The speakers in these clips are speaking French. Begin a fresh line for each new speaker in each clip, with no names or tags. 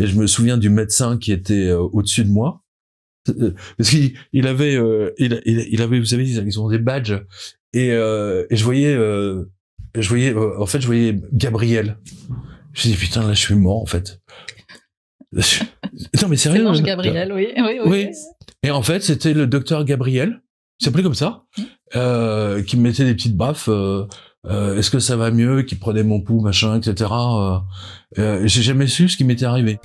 Et je me souviens du médecin qui était euh, au-dessus de moi. Euh, parce qu'il avait, euh, il, avait, vous savez, ils ont des badges. Et, je voyais, je voyais, en fait, je voyais Gabriel. Je me dis, putain, là, je suis mort, en fait. non, mais sérieux. C'est Gabriel,
oui, oui, oui. oui.
Et en fait, c'était le docteur Gabriel, s'appelait comme ça, mmh. qui me mettait des petites baffes. Euh, est-ce que ça va mieux, qui prenait mon pouls, machin, etc. Euh, euh, j'ai jamais su ce qui m'était arrivé.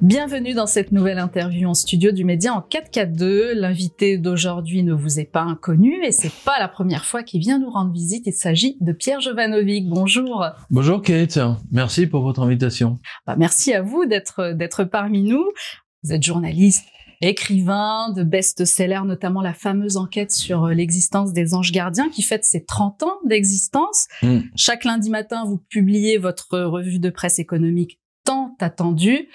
Bienvenue dans cette nouvelle interview en studio du Média en 4K2. L'invité d'aujourd'hui ne vous est pas inconnu et c'est pas la première fois qu'il vient nous rendre visite. Il s'agit de Pierre Jovanovic. Bonjour.
Bonjour Kate. Merci pour votre invitation. Bah,
merci à vous d'être parmi nous. Vous êtes journaliste, écrivain de best-seller, notamment la fameuse enquête sur euh, l'existence des anges gardiens qui fête ses 30 ans d'existence. Hmm. Chaque lundi matin, vous publiez votre revue de presse économique tant attendue.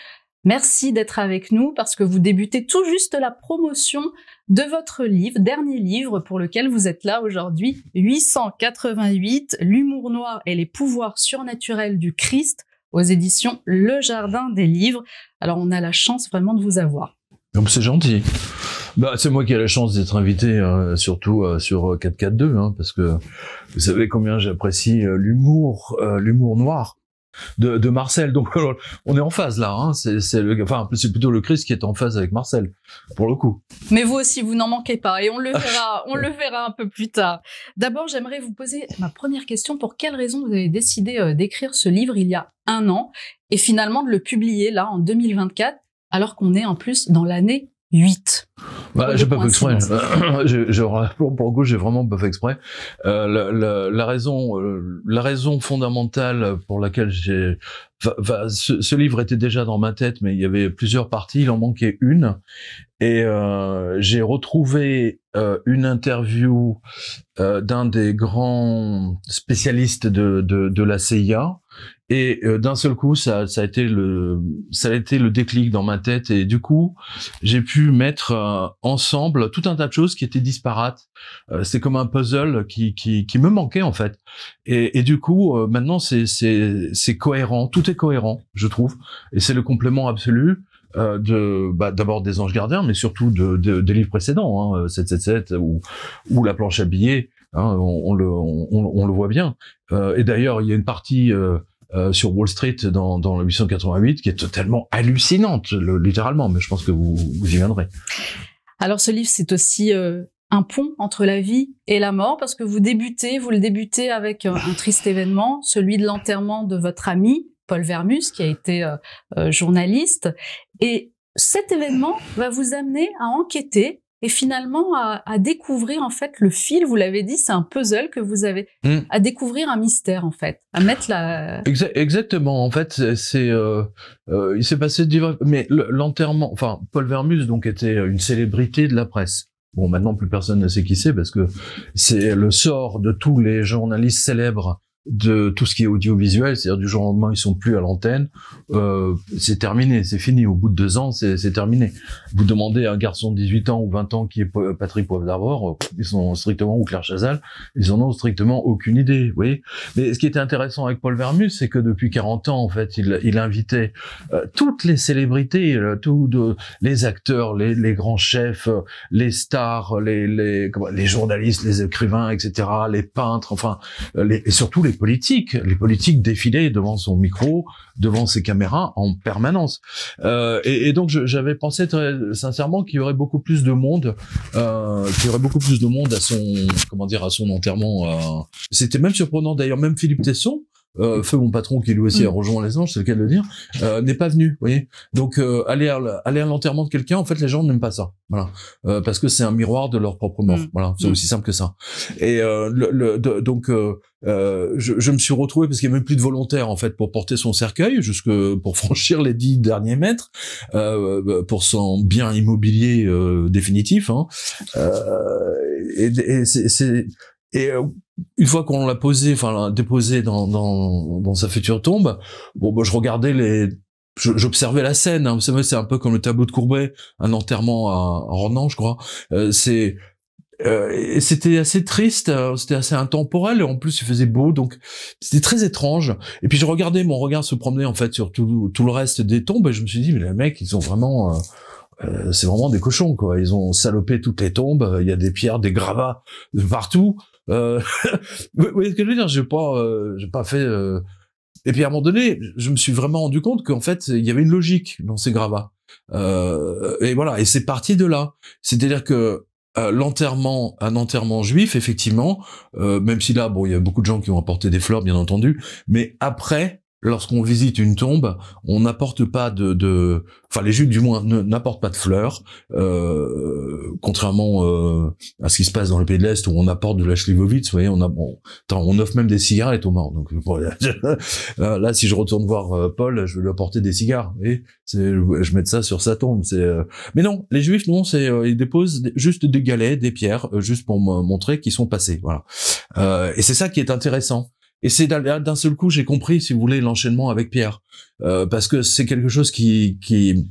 Merci d'être avec nous parce que vous débutez tout juste la promotion de votre livre, dernier livre pour lequel vous êtes là aujourd'hui, 888, L'humour noir et les pouvoirs surnaturels du Christ aux éditions Le Jardin des Livres. Alors on a la chance vraiment de vous avoir
c'est gentil. Bah, c'est moi qui ai la chance d'être invité, euh, surtout euh, sur sur euh, 442, hein, parce que vous savez combien j'apprécie l'humour, l'humour noir de, Marcel. Donc on est en phase là. Hein. c'est, c'est le, enfin c'est plutôt le Christ qui est en phase avec Marcel pour le coup. Mais vous
aussi, vous n'en manquez pas, et on le verra, on le verra un peu plus tard. D'abord, j'aimerais vous poser ma première question. Pour quelle raison vous avez décidé d'écrire ce livre il y a un an et finalement de le publier là en 2024 alors qu'on est en plus dans l'année
8. Bah, j'ai pas fait exprès. pour, pour, le j'ai vraiment pas fait exprès. Euh, la, raison, euh, la raison fondamentale pour laquelle j'ai, ce, livre était déjà dans ma tête, mais il y avait plusieurs parties, il en manquait une, et euh, j'ai retrouvé une interview d'un des grands spécialistes de la CIA et euh, d'un seul coup, ça, ça a été le, ça a été le déclic dans ma tête. Et du coup, j'ai pu mettre euh, ensemble tout un tas de choses qui étaient disparates. Euh, c'est comme un puzzle qui, qui, qui me manquait en fait. Et, et du coup, maintenant, c'est, c'est, c'est cohérent. Tout est cohérent, je trouve. Et c'est le complément absolu de bah, d'abord des anges gardiens, mais surtout de, de des livres précédents, hein, 777 ou ou la planche à billets. Hein, on, on, le on, le voit bien. et d'ailleurs, il y a une partie euh, sur Wall Street dans, dans le 888 qui est totalement hallucinante, littéralement, mais je pense que vous, vous y viendrez.
Alors ce livre, c'est aussi euh, un pont entre la vie et la mort, parce que vous débutez, vous le débutez avec euh, un, triste événement, celui de l'enterrement de votre ami, Paul Vermus, qui a été journaliste. Et cet événement va vous amener à enquêter et finalement à, découvrir en fait le fil. Vous l'avez dit, c'est un puzzle que vous avez hmm. à découvrir un mystère en fait, à mettre la.
Exactement. En fait, c'est euh, euh, il s'est passé divers. Mais l'enterrement, enfin Paul Vermus donc était une célébrité de la presse. Bon, maintenant plus personne ne sait qui c'est parce que c'est le sort de tous les journalistes célèbres de tout ce qui est audiovisuel, c'est-à-dire du jour au lendemain ils sont plus à l'antenne, euh, c'est terminé, c'est fini. Au bout de deux ans, c'est terminé. Vous demandez à un garçon de 18 ans ou 20 ans qui est Patrick Poivre d'Arvor, euh, ils sont strictement ou Claire Chazal, ils en ont strictement aucune idée. Vous voyez. Mais ce qui était intéressant avec Paul Vermus, c'est que depuis 40 ans en fait, il, il invitait euh, toutes les célébrités, tous les acteurs, les, grands chefs, les stars, les les, journalistes, les écrivains, etc., les peintres, enfin, et surtout les politiques. Les politiques défilaient devant son micro, devant ses caméras en permanence. Euh, et, donc j'avais pensé très sincèrement qu'il y aurait beaucoup plus de monde, euh, qu'il y aurait beaucoup plus de monde à son, comment dire, à son enterrement. Euh. C'était même surprenant d'ailleurs. Même Philippe Tesson, euh, feu mon patron qui lui aussi a mm. rejoint les anges, c'est le cas de le dire, euh, n'est pas venu. voyez Donc euh, aller à, aller l'enterrement de quelqu'un, en fait, les gens n'aiment pas ça, voilà, euh, parce que c'est un miroir de leur propre mort. Mm. Voilà, c'est mm. aussi simple que ça. Et euh, le, le donc euh, je, je, me suis retrouvé parce qu'il n'y avait même plus de volontaires en fait pour porter son cercueil jusque pour franchir les dix derniers mètres euh, pour son bien immobilier euh, définitif. Hein. et, et c'est et euh, une fois qu'on l'a posé, enfin déposé dans, dans, dans, sa future tombe, bon, bah, je regardais les, j'observais la scène. Hein. Vous savez, c'est un peu comme le tableau de Courbet, un enterrement à, Renan, je crois. Euh, c'est euh, c'était assez triste, hein. c'était assez intemporel et en plus il faisait beau, donc c'était très étrange. Et puis je regardais, mon regard se promener en fait sur tout, tout le reste des tombes et je me suis dit mais les mecs ils ont vraiment, c'est vraiment des cochons quoi. Ils ont salopé toutes les tombes, il y a des pierres, des gravats partout. Euh, vous voyez ce que je veux dire J'ai pas, euh, j'ai pas fait. Euh, et puis à un moment donné, je me suis vraiment rendu compte qu'en fait, il y avait une logique dans ces gravats. et voilà, et c'est parti de là. C'est-à-dire que l'enterrement, un enterrement juif, effectivement, même si là, bon, il y a beaucoup de gens qui ont apporté des fleurs, bien entendu, mais après, lorsqu'on visite une tombe, on n'apporte pas de, enfin les Juifs du moins n'apportent pas de fleurs, euh, contrairement euh, à ce qui se passe dans le pays de l'Est où on apporte de la Schlivovitz, vous voyez, on, offre même des cigarettes aux morts. Donc là, si je retourne voir euh, Paul, je vais lui apporter des cigares. Et je mets ça sur sa tombe. mais non, les Juifs non, c'est ils déposent juste des galets, des pierres, juste pour montrer qu'ils sont passés. Voilà. et c'est ça qui est intéressant. Et c'est d'un seul coup, j'ai compris, si vous voulez, l'enchaînement avec Pierre, euh, parce que c'est quelque chose qui, qui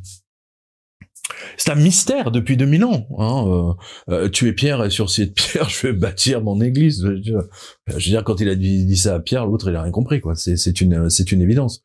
c'est un mystère depuis 2000 ans. Hein. es euh, euh, Pierre et sur cette Pierre, je vais bâtir mon église. Je, veux dire, quand il a dit, ça à Pierre, l'autre, il a rien compris. quoi. C'est une, c'est une évidence.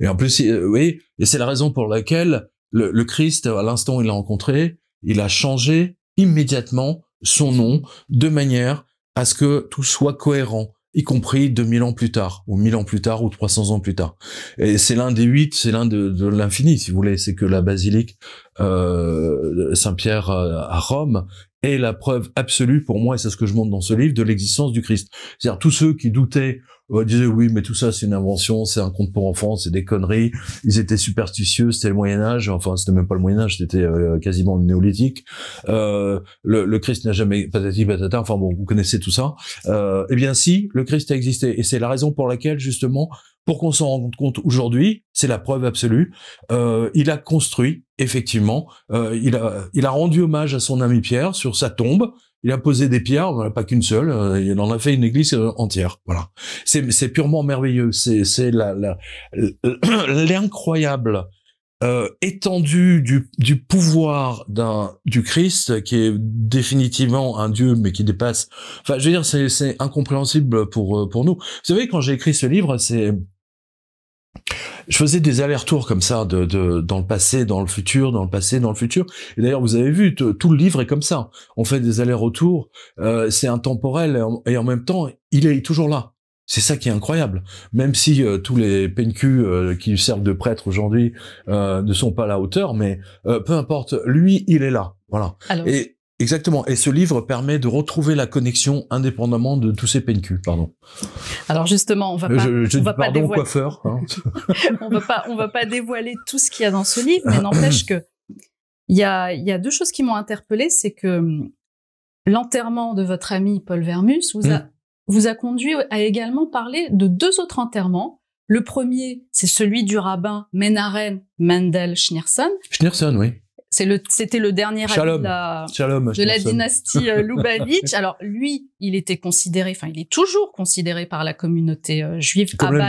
Et en plus, oui, et c'est la raison pour laquelle le, le Christ, à l'instant où il l'a rencontré, il a changé immédiatement son nom de manière à ce que tout soit cohérent y compris 2000 ans plus tard, ou 1000 ans plus tard, ou 300 ans plus tard. Et c'est l'un des huit, c'est l'un de, l'infini, si vous voulez. C'est que la basilique euh, Saint-Pierre euh, à Rome est la preuve absolue pour moi, et c'est ce que je montre dans ce livre, de l'existence du Christ. C'est-à-dire tous ceux qui doutaient euh, disaient oui, mais tout ça c'est une invention, c'est un conte pour enfants, c'est des conneries. Ils étaient superstitieux, c'était le Moyen Âge. Enfin, c'était même pas le Moyen Âge, c'était euh, quasiment le néolithique. Euh, le, Christ n'a jamais patati Enfin bon, vous connaissez tout ça. Euh, eh bien, si le Christ a existé, et c'est la raison pour laquelle justement pour qu'on s'en rende compte aujourd'hui, c'est la preuve absolue. Euh, il a construit, effectivement, euh, il, a, il a rendu hommage à son ami Pierre sur sa tombe. Il a posé des pierres, euh, pas qu'une seule, euh, il en a fait une église euh, entière. Voilà, c'est purement merveilleux. C'est l'incroyable euh, étendue du, du pouvoir d'un du Christ qui est définitivement un Dieu mais qui dépasse. Enfin, je veux dire, c'est incompréhensible pour pour nous. Vous savez, quand j'ai écrit ce livre, c'est je faisais des allers-retours comme ça de, dans le passé, dans le futur, dans le passé, dans le futur. Et d'ailleurs, vous avez vu, tout le livre est comme ça. On fait des allers-retours, euh, c'est intemporel et en, même temps, il est toujours là. C'est ça qui est incroyable. Même si euh, tous les PNQ euh, qui servent de prêtres aujourd'hui ne sont pas à la hauteur, mais peu importe, lui, il est là. Voilà. Exactement. Et ce livre permet de retrouver la connexion indépendamment de tous ces PNQ. Pardon. Alors justement, on va pas. Je, je va pardon pas dévoiler... coiffeur. Hein.
on va pas, on va pas dévoiler tout ce qu'il y a dans ce livre, mais n'empêche que il y a, y a deux choses qui m'ont interpellée, c'est que hum, l'enterrement de votre ami Paul Vermus vous a, hum. vous a conduit à également parler de deux autres enterrements. Le premier, c'est celui du rabbin Menaren Mendel Schneerson.
Schneerson, oui
c'était le, dernier Shalom. de la, dynastie euh, Lubavitch. Alors lui, il était considéré, enfin il est toujours considéré par la communauté euh, juive Comme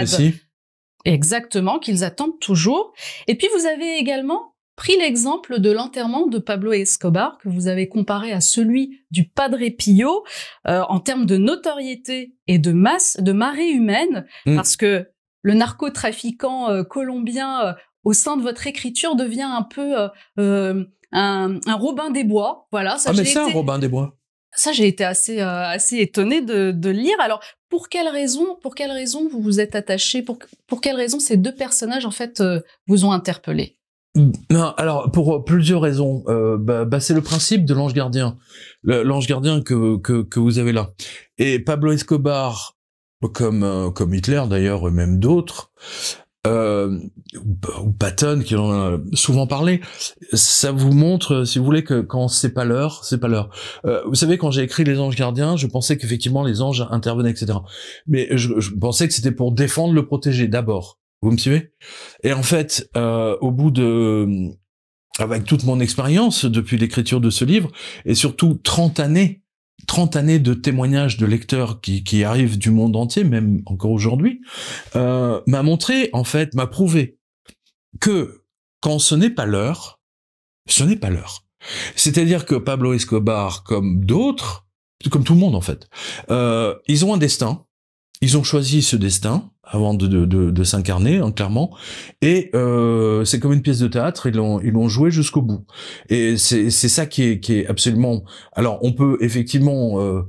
Exactement, qu'ils attendent toujours. Et puis vous avez également pris l'exemple de l'enterrement de Pablo Escobar que vous avez comparé à celui du Padre Pio euh, en termes de notoriété et de masse, de marée humaine, mm. parce que le narcotrafiquant colombien au sein de votre écriture devient un peu euh, euh, un, Robin des Bois. Voilà, ça, ah, mais c'est un
Robin des Bois.
Ça, j'ai été assez, euh, assez étonnée de, de lire. Alors, pour quelle raison pour quelle raison vous vous êtes attaché pour, pour quelles raisons ces deux personnages, en fait, vous ont interpellé
mmh, alors, pour plusieurs raisons, bah, bah, c'est le principe de l'ange gardien, l'ange gardien que, que, vous avez là. Et Pablo Escobar, comme, comme Hitler d'ailleurs, et même d'autres, euh, ou Patton qui en a souvent parlé, ça vous montre, si vous voulez, que quand c'est pas l'heure, c'est pas l'heure. Euh, vous savez, quand j'ai écrit Les Anges Gardiens, je pensais qu'effectivement les anges intervenaient, etc. Mais je, je pensais que c'était pour défendre le protéger d'abord. Vous me suivez Et en fait, euh, au bout de, avec toute mon expérience depuis l'écriture de ce livre, et surtout 30 années 30 années de témoignages de lecteurs qui, arrivent du monde entier, même encore aujourd'hui, euh, m'a montré, en fait, m'a prouvé que quand ce n'est pas l'heure, ce n'est pas l'heure. C'est-à-dire que Pablo Escobar, comme d'autres, comme tout le monde en fait, euh, ils ont un destin, ils ont choisi ce destin, avant de, de, s'incarner, hein, clairement. Et euh, c'est comme une pièce de théâtre, ils l'ont ils l'ont joué jusqu'au bout. Et c'est c'est ça qui est qui est absolument. Alors on peut effectivement euh,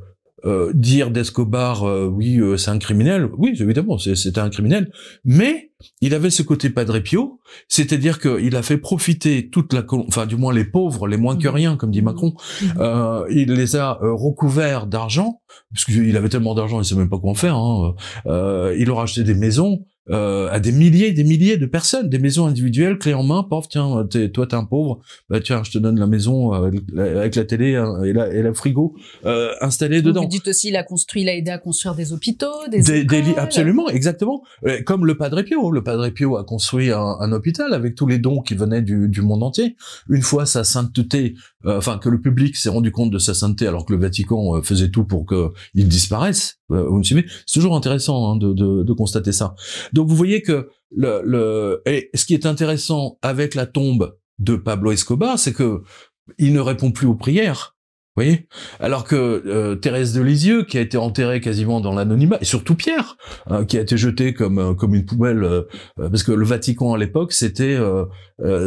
euh, dire d'Escobar, euh, oui, euh, c'est un criminel, oui, évidemment, c'était un criminel, mais il avait ce côté Padre Pio, c'est-à-dire qu'il a fait profiter toute la, enfin du moins les pauvres, les moins que mmh. rien, comme dit mmh. Macron, mmh. il les a recouverts d'argent, parce qu'il avait tellement d'argent, il sait même pas quoi en faire, hein. il leur a acheté des maisons, euh, à des milliers, et des milliers de personnes, des maisons individuelles, clés en main, pauvres, tiens, euh, toi t'es un pauvre, bah tiens, je te donne la maison euh, avec la, télé hein, et la, frigo euh, installée dedans. Vous dites
aussi, il a construit, il aidé à construire des hôpitaux, des, des, absolument,
exactement, comme le Padre Pio. Le Padre Pio a construit un, hôpital avec tous les dons qui venaient du, du monde entier. Une fois sa sainteté euh, enfin que le public s'est rendu compte de sa sainteté alors que le Vatican euh, faisait tout pour qu'il disparaisse. Euh, vous me suivez C'est toujours intéressant hein, de, de, de, constater ça. Donc vous voyez que le, le et ce qui est intéressant avec la tombe de Pablo Escobar, c'est que il ne répond plus aux prières. Vous voyez Alors que euh, Thérèse de Lisieux, qui a été enterrée quasiment dans l'anonymat, et surtout Pierre, hein, qui a été jeté comme comme une poubelle, parce que le Vatican à l'époque, c'était euh,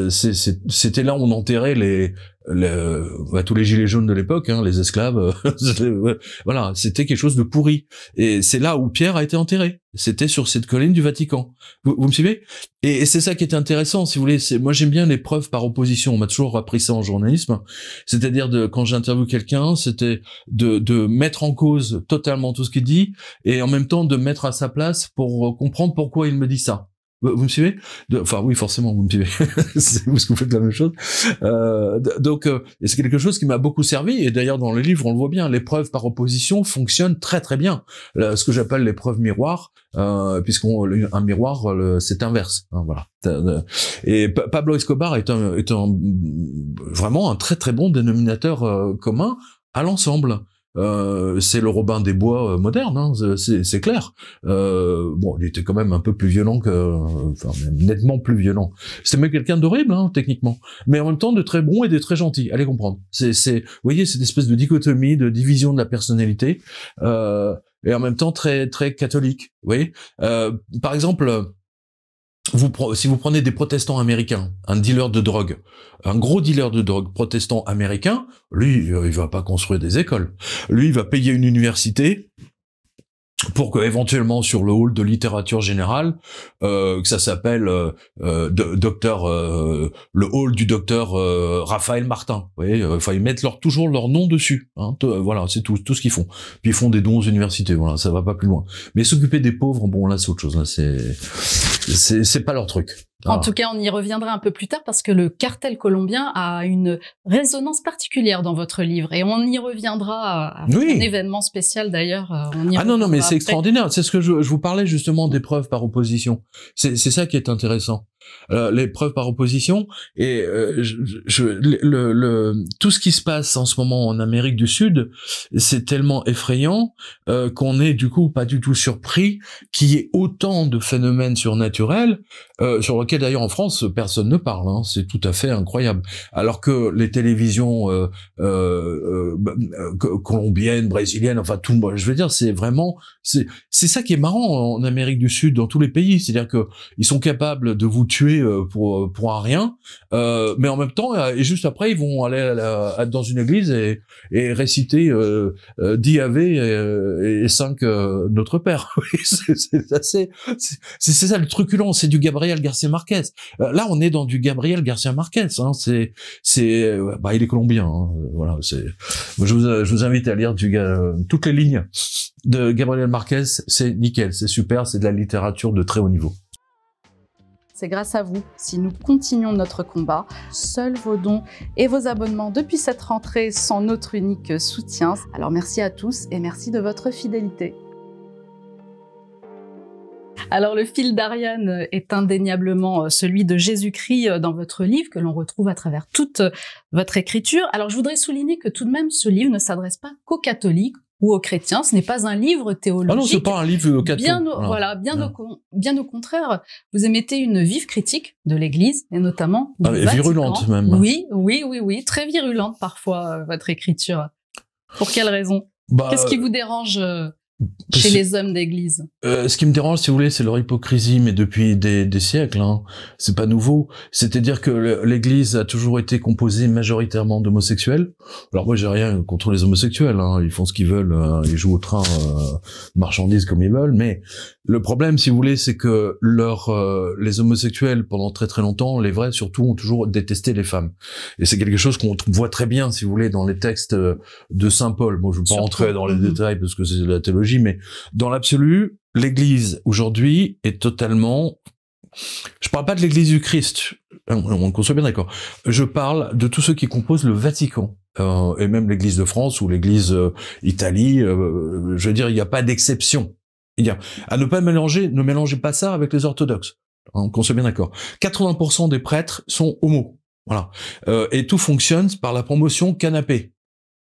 c'était là où on enterrait les le, tous les gilets jaunes de l'époque, hein, les esclaves, euh, voilà, c'était quelque chose de pourri. Et c'est là où Pierre a été enterré. C'était sur cette colline du Vatican. Vous, me suivez Et, c'est ça qui est intéressant, si vous voulez. Moi, j'aime bien les preuves par opposition. On m'a toujours appris ça en journalisme, c'est-à-dire de quand j'interviewe quelqu'un, c'était de, de mettre en cause totalement tout ce qu'il dit et en même temps de mettre à sa place pour euh, comprendre pourquoi il me dit ça. Vous me suivez Enfin oui, forcément, vous me suivez. c'est parce que vous faites la même chose. Euh, donc, euh, c'est quelque chose qui m'a beaucoup servi. Et d'ailleurs, dans les livres on le voit bien, l'épreuve par opposition fonctionne très très bien. ce que j'appelle l'épreuve miroir, euh, un miroir, c'est inverse. Hein, voilà. Euh, et Pablo Escobar est, un, est un, vraiment un très très bon dénominateur commun à l'ensemble. Euh, c'est le Robin des Bois euh, moderne, hein, c'est clair. Euh, bon, il était quand même un peu plus violent que, enfin, nettement plus violent. C'était même quelqu'un d'horrible, hein, techniquement, mais en même temps de très bon et de très gentil. Allez comprendre. C'est, vous voyez, cette espèce de dichotomie, de division de la personnalité, et en même temps très très catholique. Vous voyez, par exemple si vous prenez des protestants américains, un dealer de drogue, un gros dealer de drogue protestant américain, lui, euh, il va pas construire des écoles. Lui, il va payer une université, pour que éventuellement sur le hall de littérature générale, euh, que ça s'appelle euh, euh, docteur le hall du docteur Raphaël Martin. Vous voyez, enfin ils mettent leur, toujours leur nom dessus. Hein, voilà, c'est tout, ce qu'ils font. Puis ils font des dons aux universités. Voilà, ça va pas plus loin. Mais s'occuper des pauvres, bon là c'est autre chose. Là c'est c'est pas leur truc. En ah. tout
cas, on y reviendra un peu plus tard parce que le cartel colombien a une résonance particulière dans votre livre et on y reviendra euh, à un événement spécial d'ailleurs. Euh, ah non, non, mais c'est extraordinaire.
C'est ce que je, je, vous parlais justement des preuves par opposition. C'est ça qui est intéressant. Euh, l'épreuve par opposition. Et euh, je, je le, tout ce qui se passe en ce moment en Amérique du Sud, c'est tellement effrayant euh, qu'on est du coup pas du tout surpris qu'il y ait autant de phénomènes surnaturels sur lesquels d'ailleurs en France personne ne parle. Hein. c'est tout à fait incroyable. Alors que les télévisions colombiennes, brésiliennes, enfin tout moi Je veux dire, c'est vraiment, c'est ça qui est marrant en Amérique du Sud, dans tous les pays, c'est-à-dire que ils sont capables de vous tuer tuer euh, pour euh, pour un rien. Euh, mais en même temps, euh, et juste après, ils vont aller dans une église et, et réciter euh, et, et cinq Notre Père. c'est assez, c'est ça le truculent, c'est du Gabriel Garcia Marquez. là, on est dans du Gabriel Garcia Marquez. Hein, c'est c'est, bah, il est colombien. Hein, voilà, c'est. Je vous, je vous invite à lire du, toutes les lignes de Gabriel Marquez. C'est nickel, c'est super, c'est de la littérature de très haut niveau.
C'est grâce à vous si nous continuons notre combat. Seuls vos dons et vos abonnements depuis cette rentrée sont notre unique soutien. Alors merci à tous et merci de votre fidélité. Alors le fil d'Ariane est indéniablement euh, celui de Jésus-Christ euh, dans votre livre que l'on retrouve à travers toute euh, votre écriture. Alors je voudrais souligner que tout de même ce livre ne s'adresse pas qu'aux catholiques ou aux chrétiens. Ce n'est pas un livre théologique. Ah non, c'est pas un livre Bien, au, voilà, bien, au, bien au contraire, vous émettez une vive critique de l'Église et notamment ah, virulente même. Oui, oui, oui, oui, très virulente parfois euh, votre écriture. Pour quelle raison bah, Qu'est-ce qui vous dérange euh, chez les hommes d'église.
Euh, ce qui me dérange, si vous voulez, c'est leur hypocrisie, mais depuis des, des siècles, hein. c'est pas nouveau. C'est-à-dire que l'église a toujours été composée majoritairement d'homosexuels. Alors moi, j'ai rien contre les homosexuels, hein. ils font ce qu'ils veulent, euh, ils jouent au train, euh, marchandises comme ils veulent, mais le problème, si vous voulez, c'est que leur, euh, les homosexuels, pendant très très longtemps, les vrais surtout, ont toujours détesté les femmes. Et c'est quelque chose qu'on voit très bien, si vous voulez, dans les textes euh, de Saint Paul. Bon, je ne vais pas rentrer dans les mm-hmm. détails parce que c'est de la théologie, mais dans l'absolu, l'Église aujourd'hui est totalement... Je parle pas de l'Église du Christ, on, on soit bien d'accord. Je parle de tous ceux qui composent le Vatican. Euh, et même l'Église de France ou l'Église euh, Italie, euh, je veux dire, il n'y a pas d'exception. À ne pas mélanger, ne mélangez pas ça avec les orthodoxes. On hein, qu'on soit bien d'accord. 80% des prêtres sont homo. Voilà. et tout fonctionne par la promotion canapé.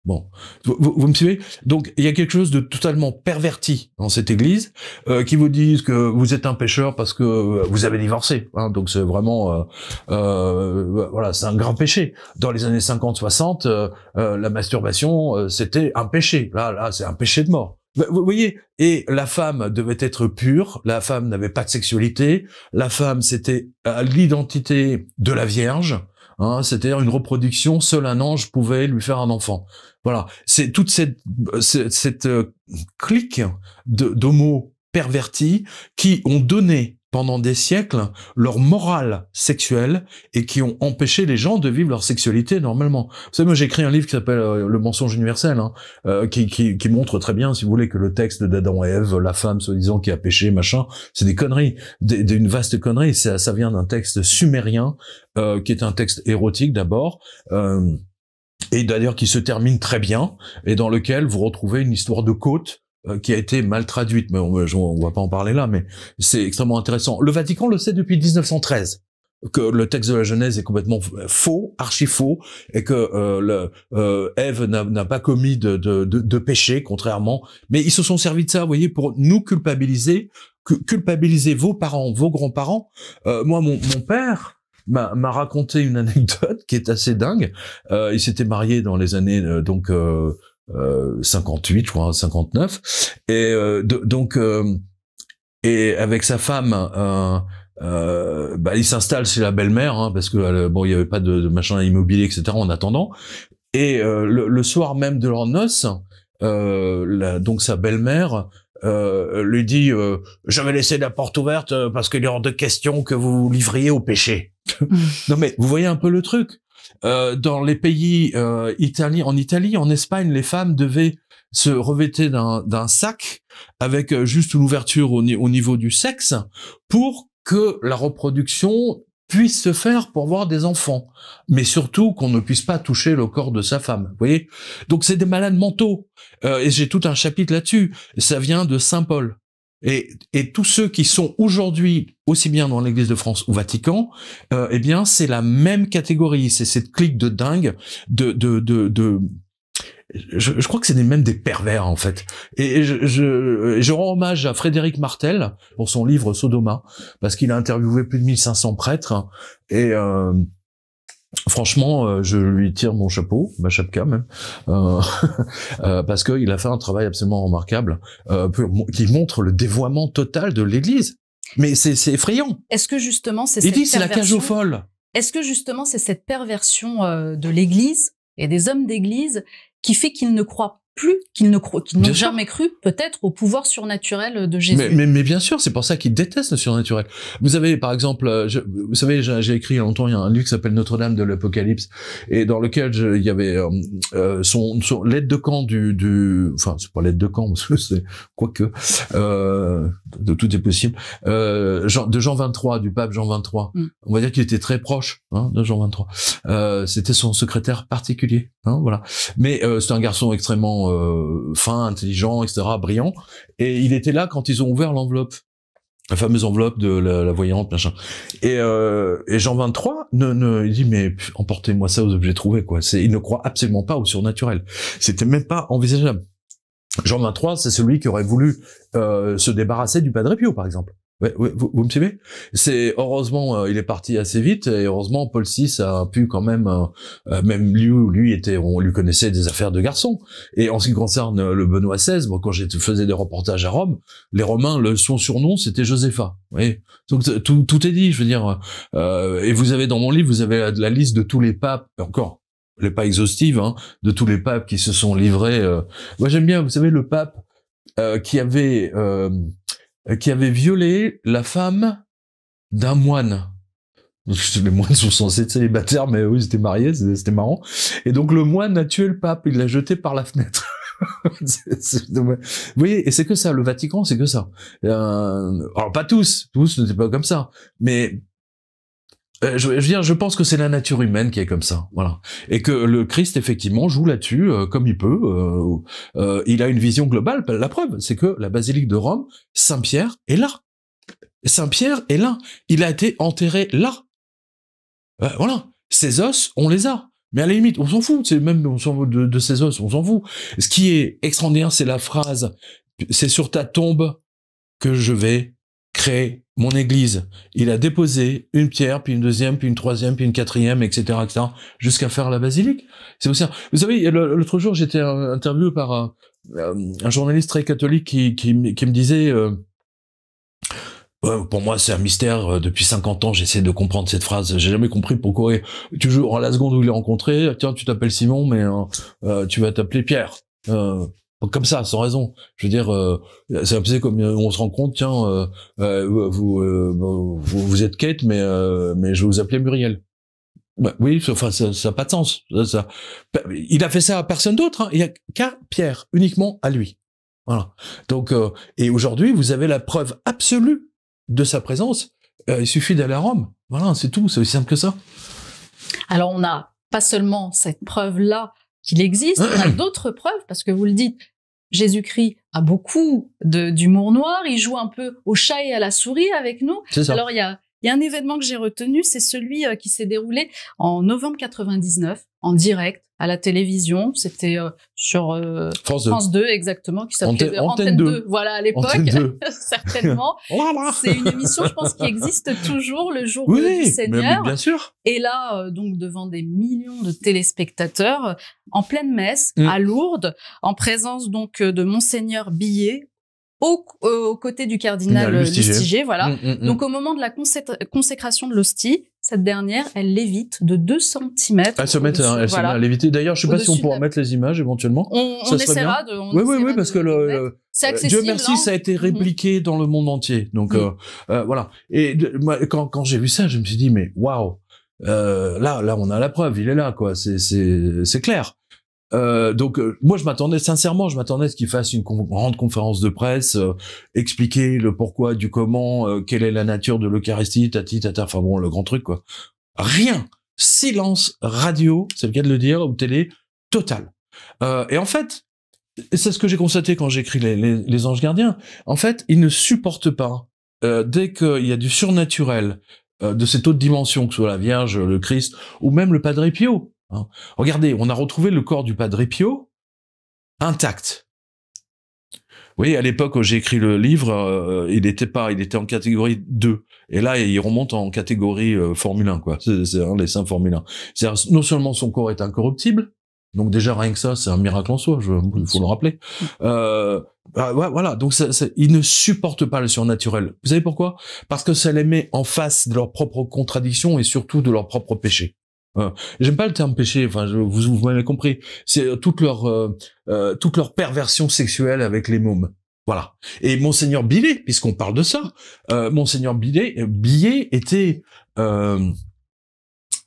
Bon, vous, me suivez Donc, il y a quelque chose de totalement perverti dans cette Église euh, qui vous disent que vous êtes un pécheur parce que euh, vous avez divorcé. Hein, donc, c'est vraiment, euh, voilà, c'est un grand péché. Dans les années 50-60, la masturbation, c'était un péché. Là, là, c'est un péché de mort. Bah, vous voyez, et la femme devait être pure, la femme n'avait pas de sexualité, la femme c'était l'identité de la Vierge, Hein, C'est-à-dire une reproduction, seul un ange pouvait lui faire un enfant. Voilà, c'est toute cette, cette, euh, clique de, mots pervertis qui ont donné pendant des siècles leur morale sexuelle et qui ont empêché les gens de vivre leur sexualité normalement. Vous savez, moi j'ai écrit un livre qui s'appelle euh, Le mensonge universel, hein, euh, qui, montre très bien, si vous voulez, que le texte d'Adam et Ève, la femme soi-disant qui a péché, machin, c'est des conneries, d'une vaste connerie. Ça, ça vient d'un texte sumérien, qui est un texte érotique d'abord et d'ailleurs qui se termine très bien, et dans lequel vous retrouvez une histoire de côte euh, qui a été mal traduite, mais on, ne va pas en parler là, mais c'est extrêmement intéressant. Le Vatican le sait depuis 1913 que le texte de la Genèse est complètement euh, faux, archi faux, et que euh, le, euh, n'a pas commis de, de, péché, contrairement. Mais ils se sont servis de ça, vous voyez, pour nous culpabiliser, culpabiliser vos parents, vos grands-parents. Euh, moi, mon, mon père, m'a raconté une anecdote qui est assez dingue. Euh, il s'était marié dans les années euh, donc 58, euh, euh, je crois, 59, et donc et avec sa femme. Euh, bah, il s'installe chez la belle-mère hein, parce que bon il n'y avait pas de, machin immobilier etc en attendant et le, soir même de leur noces donc sa belle-mère euh, lui dit euh, j'avais laissé la porte ouverte euh, parce qu'il est hors de questions que vous livriez au péché. Mm. non mais vous voyez un peu le truc. dans les pays en Italie, en Espagne, les femmes devaient se revêtir d'un sac avec juste une ouverture au niveau du sexe pour que la reproduction puisse se faire pour voir des enfants, mais surtout qu'on ne puisse pas toucher le corps de sa femme. Vous voyez Donc c'est des malades mentaux, euh, et j'ai tout un chapitre là-dessus. Ça vient de Saint Paul. Et, et tous ceux qui sont aujourd'hui aussi bien dans l'Église de France ou Vatican, euh, eh bien c'est la même catégorie, c'est cette clique de dingue, de, de, de je, je, crois que c'est même des pervers en fait. Et je, je, je, rends hommage à Frédéric Martel pour son livre Sodoma, parce qu'il a interviewé plus de 1500 prêtres, et euh, franchement, euh, je lui tire mon chapeau, ma chapka même, euh, parce qu'il a fait un travail absolument remarquable, qui montre le dévoiement total de l'Église. Mais c'est effrayant.
Est-ce que justement c'est cette perversion... c'est la cage aux folles. Est-ce que justement c'est cette perversion de l'Église et des hommes d'Église qui fait qu'il ne croit plus qu'ils ne croient, qu'ils n'ont jamais cru peut-être au pouvoir surnaturel de Jésus. Mais,
bien sûr, c'est pour ça qu'ils détestent le surnaturel. Vous avez par exemple, euh, vous savez, j'ai écrit il y a longtemps, il y a un livre qui s'appelle Notre-Dame de l'Apocalypse, et dans lequel il y avait euh, euh, son, l'aide de camp du, du enfin c'est pas l'aide de camp parce que c'est quoique euh, de tout est possible, euh, de Jean 23, du pape Jean 23. Mm. On va dire qu'il était très proche hein, de Jean 23. Euh, C'était son secrétaire particulier, hein, voilà. Mais c'est un garçon extrêmement euh, fin, intelligent, etc., brillant, Et il était là quand ils ont ouvert l'enveloppe, la fameuse enveloppe de la, voyante, machin. Et, euh, et Jean 23, ne, ne, il dit mais emportez-moi ça aux objets trouvés, quoi. C'est, il ne croit absolument pas au surnaturel. C'était même pas envisageable. Jean 23, c'est celui qui aurait voulu euh, se débarrasser du Padre par exemple vous, me suivez C'est heureusement euh, il est parti assez vite et heureusement Paul VI a pu quand même euh, euh, même lui lui était on lui connaissait des affaires de garçon et en ce qui concerne le Benoît XVI moi quand je faisais des reportages à Rome les Romains le son surnom c'était Josepha. oui donc tout, est dit je veux dire et vous avez dans mon livre vous avez la, liste de tous les papes encore elle pas exhaustive hein, de tous les papes qui se sont livrés moi j'aime bien vous savez le pape qui avait euh, qui avait violé la femme d'un moine. Les moines sont censés être célibataires, mais oui, ils étaient mariés, c'était marrant. Et donc, le moine a tué le pape, il l'a jeté par la fenêtre. Vous voyez, et c'est que ça, le Vatican, c'est que ça. Euh, alors, pas tous, tous n'étaient pas comme ça, mais euh, je, pense que c'est la nature humaine qui est comme ça, voilà, et que le Christ effectivement joue là-dessus euh, comme il peut. Euh, il a une vision globale. Bah, la preuve, c'est que la basilique de Rome, Saint Pierre est là. Saint Pierre est là. Il a été enterré là. voilà, ses os, on les a. Mais à la limite, on s'en fout. C'est même de, de ses os, on s'en fout. Ce qui est extraordinaire, c'est la phrase. C'est sur ta tombe que je vais créé mon église. Il a déposé une pierre, puis une deuxième, puis une troisième, puis une quatrième, etc., etc., jusqu'à faire la basilique. C'est aussi. Vous savez, l'autre jour, j'étais interviewé par euh, un, journaliste très catholique qui, qui, me disait. Euh, pour moi, c'est un mystère. Euh, depuis 50 ans, j'essaie de comprendre cette phrase. J'ai jamais compris pourquoi. Toujours, à la seconde où il est rencontré, tiens, tu t'appelles Simon, mais tu vas t'appeler Pierre comme ça, sans raison. Je veux dire, euh, c'est un peu comme euh, on se rend compte, tiens, euh, vous, vous, êtes Kate, mais mais je vais vous appeler Muriel. Bah, oui, enfin ça n'a pas de sens. Ça, bah, Il a fait ça à personne d'autre. Hein. Il n'y a qu'à Pierre, uniquement à lui. Voilà. Donc et aujourd'hui, vous avez la preuve absolue de sa présence. il suffit d'aller à Rome. Voilà, c'est tout. C'est aussi simple que ça.
Alors on a pas seulement cette preuve là qu'il existe, on a d'autres preuves, parce que vous le dites, Jésus-Christ a beaucoup d'humour noir, il joue un peu au chat et à la souris avec nous. Alors il y a il y a un événement que j'ai retenu, c'est celui euh, qui s'est déroulé en novembre 99, en direct à la télévision. C'était euh, sur
euh, France, 2.
exactement, qui s'appelait Antenne, 2. Voilà, à l'époque, certainement. Oh c'est une émission, je pense, qui existe toujours, le jour du Seigneur. bien sûr. Et là, donc, devant des millions de téléspectateurs, en pleine messe, mm. à Lourdes, en présence donc de Monseigneur Billet, au, euh, aux côtés du cardinal Lustiger. Euh, voilà. Mm, mm, mm. Donc au moment de la consécration de l'hostie, cette dernière, elle lévite de 2 cm. Elle se met, à léviter. D'ailleurs, je sais pas si on pourra
mettre les images éventuellement. On, essaiera oui, oui, oui, parce que euh, Dieu merci, hein. ça a été mhm. répliqué dans le monde entier. Donc mhm. voilà. Et quand, j'ai vu ça, je me suis dit mais waouh. Là, là, on a la preuve. Il est là, quoi. C'est clair. Euh, donc euh, moi je m'attendais sincèrement, je m'attendais à ce qu'il fasse une grande conférence de presse, euh, expliquer le pourquoi du comment, quelle est la nature de l'Eucharistie, tati tata, enfin bon le grand truc quoi. Rien, silence radio, c'est le cas de le dire, ou télé total. et en fait, c'est ce que j'ai constaté quand j'écris les, les, les, anges gardiens. En fait, ils ne supportent pas dès qu'il y a du surnaturel de cette autre dimension, que ce soit la Vierge, le Christ ou même le Padre Pio Hein. Regardez, on a retrouvé le corps du Padre Pio intact. Vous voyez, à l'époque où j'ai écrit le livre, euh, il était pas, il était en catégorie 2. Et là, il remonte en catégorie euh, Formule 1, quoi. C'est un saints Formule 1. cest non seulement son corps est incorruptible, donc déjà rien que ça, c'est un miracle en soi. Il faut le rappeler. Mm. Euh, ah, voilà. Donc il ne supporte pas le surnaturel. Vous savez pourquoi Parce que ça les met en face de leurs propres contradictions et surtout de leurs propres péchés. Hein. J'aime pas le terme péché. Enfin, vous, vous m'avez compris. C'est toute leur toute leur euh, euh, perversion sexuelle avec les mômes. Voilà. Et monseigneur Billet, puisqu'on parle de ça, euh, monseigneur Billet, Billet était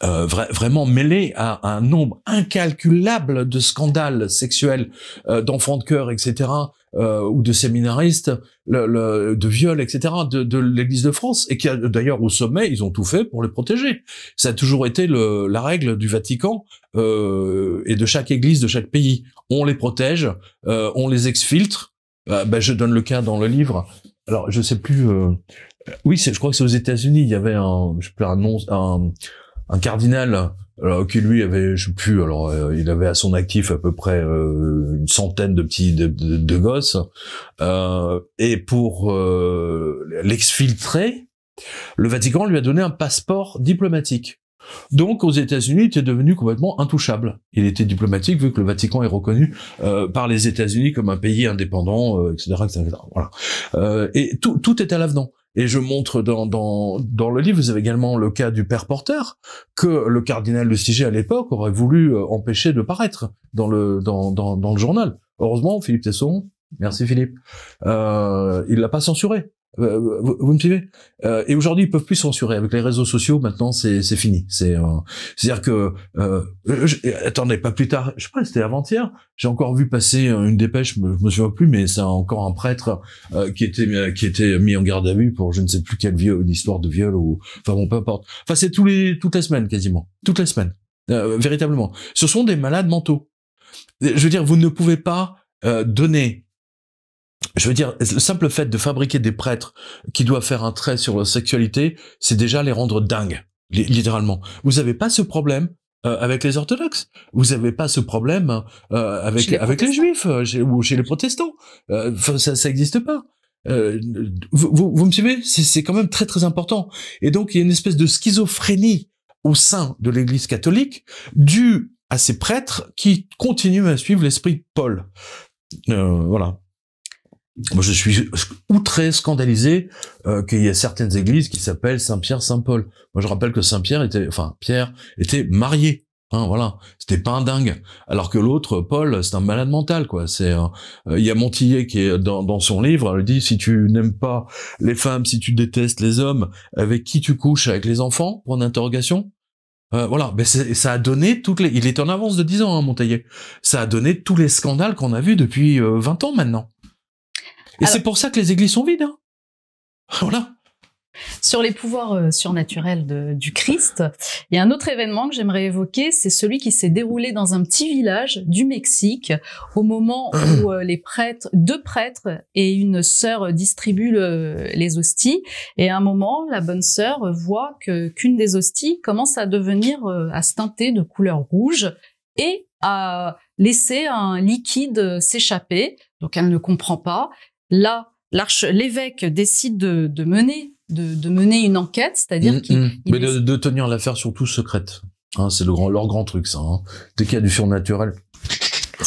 vraiment mêlé à un nombre incalculable de scandales sexuels d'enfants de cœur, etc., euh, ou de séminaristes, le, le, de viols, etc., de, de l'Église de France, et qui a d'ailleurs au sommet, ils ont tout fait pour les protéger. Ça a toujours été le, la règle du Vatican euh, et de chaque Église, de chaque pays. On les protège, euh, on les exfiltre. Euh, ben, je donne le cas dans le livre. Alors, je sais plus. oui, je crois que c'est aux États-Unis. Il y avait un, je sais plus, un, un, un cardinal alors, qui lui avait, je sais plus, alors euh, il avait à son actif à peu près euh, une centaine de petits de, gosses, euh, et pour l'exfiltrer, le Vatican lui a donné un passeport diplomatique. Donc aux États-Unis, il était devenu complètement intouchable. Il était diplomatique vu que le Vatican est reconnu par les États-Unis comme un pays indépendant, etc., etc., Voilà. et tout, tout est à l'avenant. Et je montre dans, dans, dans le livre, vous avez également le cas du père Porteur, que le cardinal de Sigé à l'époque aurait voulu euh, empêcher de paraître dans le, dans, dans, dans le journal. Heureusement, Philippe Tesson, merci Philippe, euh, il l'a pas censuré. Euh, vous, vous, me suivez euh, Et aujourd'hui, ils peuvent plus censurer. Avec les réseaux sociaux, maintenant, c'est fini. C'est euh, c'est-à-dire que attendez, pas plus tard. Je sais pas, c'était avant-hier. J'ai encore vu passer une dépêche. Je me, souviens plus, mais c'est encore un prêtre qui était qui était mis en garde à vue pour je ne sais plus quelle viol, une histoire de viol ou enfin bon, peu importe. Enfin, c'est tous les toutes les semaines quasiment, toutes les semaines, véritablement. Ce sont des malades mentaux. Je veux dire, vous ne pouvez pas donner je veux dire, le simple fait de fabriquer des prêtres qui doivent faire un trait sur leur sexualité, c'est déjà les rendre dingues, littéralement. Vous n'avez pas ce problème euh, avec les orthodoxes. Vous n'avez pas ce problème euh, euh, avec les avec les juifs ou chez les protestants. ça, ça n'existe pas. Vous, vous, vous, me suivez C'est quand même très très important. Et donc il y a une espèce de schizophrénie au sein de l'Église catholique due à ces prêtres qui continuent à suivre l'esprit Paul. voilà moi, je suis outré, scandalisé euh, qu'il y a certaines églises qui s'appellent Saint-Pierre, Saint-Paul. Moi, je rappelle que Saint-Pierre était, enfin, Pierre était marié. Hein, voilà, c'était pas un dingue. Alors que l'autre, Paul, c'est un malade mental, quoi. C'est, euh, euh, il y a Montillet qui est dans, dans son livre, elle dit si tu n'aimes pas les femmes, si tu détestes les hommes, avec qui tu couches, avec les enfants, pour d'interrogation. Euh, voilà, ben ça a donné toutes les. Il est en avance de 10 ans, hein, Ça a donné tous les scandales qu'on a vus depuis 20 euh, ans maintenant. Et c'est pour ça que les églises sont vides. Hein. Ah, voilà.
Sur les pouvoirs euh, surnaturels du Christ, il y a un autre événement que j'aimerais évoquer, c'est celui qui s'est déroulé dans un petit village du Mexique au moment où euh, les prêtres, deux prêtres et une sœur distribuent les hosties. Et à un moment, la bonne sœur voit qu'une des hosties commence à devenir, euh, à se teinter de couleur rouge et à laisser un liquide s'échapper. Donc elle ne comprend pas là, l'évêque décide de, de mener, de, de, mener une enquête, c'est-à-dire mm, qu'il... Mm.
Mais de, tenir l'affaire surtout secrète. Hein, c'est le grand, leur grand truc, ça. Hein. Dès qu'il y a du surnaturel...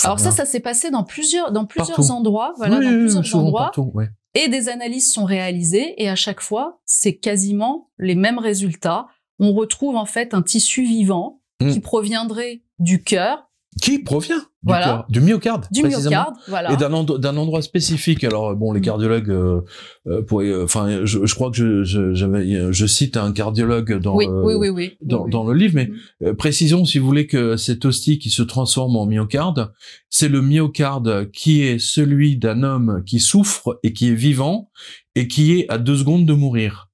Alors ça, hein. ça s'est passé dans plusieurs, dans plusieurs endroits, voilà, dans plusieurs Partout, Et des analyses sont réalisées, et à chaque fois, c'est quasiment les mêmes résultats. On retrouve en fait un tissu vivant mm. qui proviendrait du cœur,
qui provient du, du myocarde, du myocarde voilà. et d'un endroit spécifique. Alors bon, les mm. cardiologues, euh, euh, pourraient, euh, enfin, je, crois que je, je, je, cite un cardiologue dans le, dans, le livre, mais mm. précisons si vous voulez que cette hostie qui se transforme en myocarde, c'est le myocarde qui est celui d'un homme qui souffre et qui est vivant et qui est à deux secondes de mourir.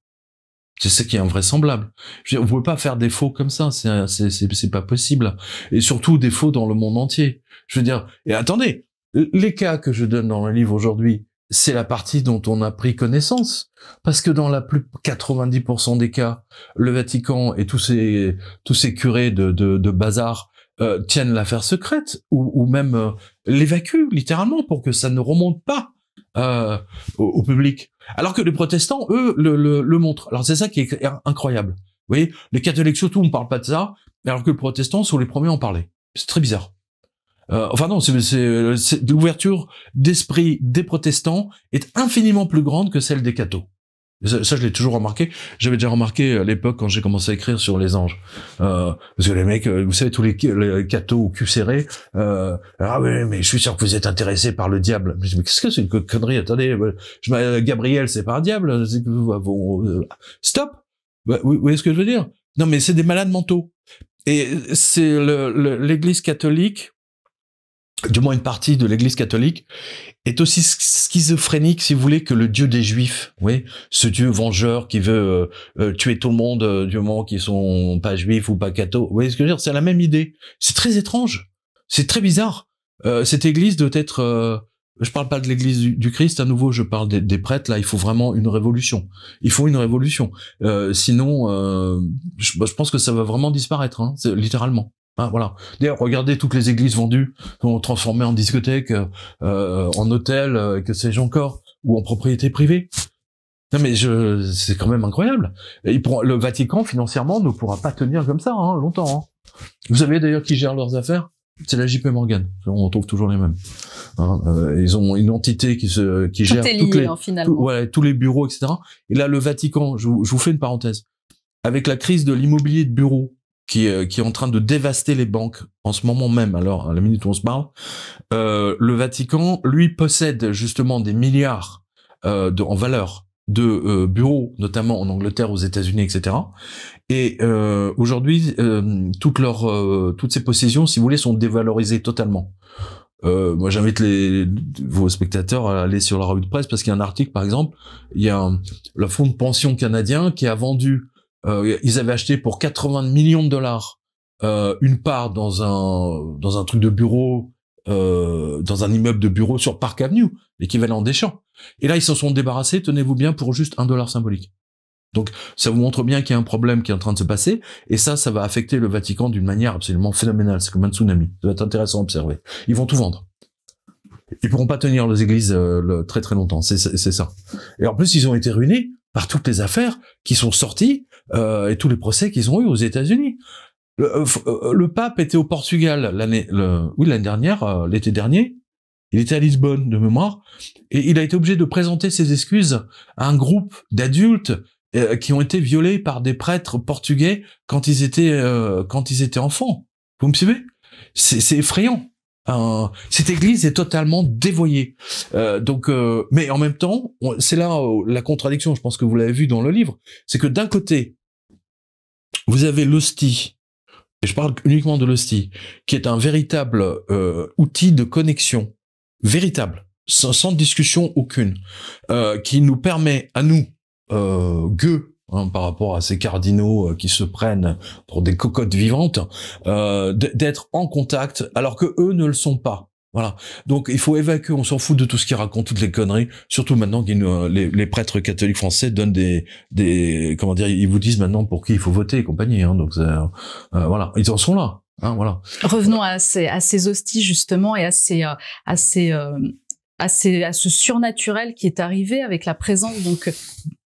C'est ce qui est invraisemblable. Je veux dire, peut pas faire des faux comme ça, c'est c'est pas possible. Et surtout des faux dans le monde entier. Je veux dire, et attendez, les cas que je donne dans le livre aujourd'hui, c'est la partie dont on a pris connaissance, parce que dans la plus 90% des cas, le Vatican et tous ces tous ces curés de bazar euh, tiennent l'affaire secrète ou, même euh, l'évacuent littéralement pour que ça ne remonte pas euh, au public. Alors que les protestants, eux, le, montrent. Alors c'est ça qui est incroyable. Vous voyez, les catholiques surtout ne parle pas de ça, alors que les protestants sont les premiers à en parler. C'est très bizarre. Euh, enfin non, c'est l'ouverture d'esprit des protestants est infiniment plus grande que celle des cathos. Ça, je l'ai toujours remarqué. J'avais déjà remarqué à euh, l'époque quand j'ai commencé à écrire sur les anges, euh, parce que les mecs, euh, vous savez tous les, cathos au cul serré. Euh, ah oui, mais je suis sûr que vous êtes intéressés par le diable. Mais, qu'est-ce que c'est une connerie Attendez, je Gabriel, c'est pas un diable. Hein, stop. vous, voyez ce que je veux dire Non, mais c'est des malades mentaux. Et c'est l'Église catholique du moins une partie de l'Église catholique, est aussi schizophrénique, si vous voulez, que le Dieu des Juifs. Oui, ce Dieu vengeur qui veut euh, euh, tuer tout le monde euh, du moment qu'ils sont pas juifs ou pas cathos. Vous voyez ce que je veux dire C'est la même idée. C'est très étrange. C'est très bizarre. cette Église doit être. je parle pas de l'Église du, Christ. À nouveau, je parle des, prêtres. Là, il faut vraiment une révolution. Il faut une révolution. sinon, bah, je, pense que ça va vraiment disparaître, hein, littéralement. Hein, voilà. D'ailleurs, regardez toutes les églises vendues, transformées en discothèque euh, euh, en hôtel euh, que sais-je encore, ou en propriété privée. Non mais je, c'est quand même incroyable. Et pour, le Vatican financièrement ne pourra pas tenir comme ça hein, longtemps. Hein. Vous savez d'ailleurs qui gère leurs affaires C'est la JP Morgan. On trouve toujours les mêmes. ils ont une entité qui se qui gère tous les bureaux, etc. Et là, le Vatican, je, je vous fais une parenthèse. Avec la crise de l'immobilier de bureaux, qui est, euh, qui est en train de dévaster les banques en ce moment même, alors à la minute où on se parle, euh, le Vatican, lui, possède justement des milliards euh, de, en valeur de euh, bureaux, notamment en Angleterre, aux États-Unis, etc. Et euh, aujourd'hui, toutes leurs, toutes ces possessions, si vous voulez, sont dévalorisées totalement. moi, j'invite les, vos spectateurs à aller sur la revue de presse parce qu'il y a un article, par exemple, il y a le fonds de pension canadien qui a vendu euh, ils avaient acheté pour 80 millions de dollars euh, une part dans un dans un truc de bureau euh, dans un immeuble de bureau sur Park Avenue, l'équivalent des champs. Et là, ils s'en sont débarrassés, tenez-vous bien, pour juste un dollar symbolique. Donc, ça vous montre bien qu'il y a un problème qui est en train de se passer, et ça, ça va affecter le Vatican d'une manière absolument phénoménale. C'est comme un tsunami. Ça va être intéressant à observer. Ils vont tout vendre. Ils pourront pas tenir les églises euh, très très longtemps. C'est ça. Et en plus, ils ont été ruinés par toutes les affaires qui sont sorties euh, et tous les procès qu'ils ont eu aux États-Unis. Le, euh, euh, pape était au Portugal l'année, oui l'année dernière, l'été dernier. Il était à Lisbonne de mémoire et il a été obligé de présenter ses excuses à un groupe d'adultes qui ont été violés par des prêtres portugais quand ils étaient quand ils étaient enfants. Vous me suivez C'est effrayant. cette église est totalement dévoyée. Euh, donc, mais en même temps, c'est là la contradiction. Je pense que vous l'avez vu dans le livre, c'est que d'un côté, vous avez l'hostie, et je parle uniquement de l'hostie, qui est un véritable euh, outil de connexion, véritable, sans, discussion aucune, euh, qui nous permet à nous, euh, gueux, hein, par rapport à ces cardinaux euh, qui se prennent pour des cocottes vivantes, d'être en contact alors que eux ne le sont pas. Donc il faut évacuer, on s'en fout de tout ce qu'ils racontent, toutes les conneries. Surtout maintenant que les, prêtres catholiques français donnent des, des, comment dire, ils vous disent maintenant pour qui il faut voter et compagnie. Hein. donc euh, euh, voilà, ils en sont là. Hein, voilà.
Revenons à ces, hosties justement et à euh, à ce surnaturel qui est arrivé avec la présence donc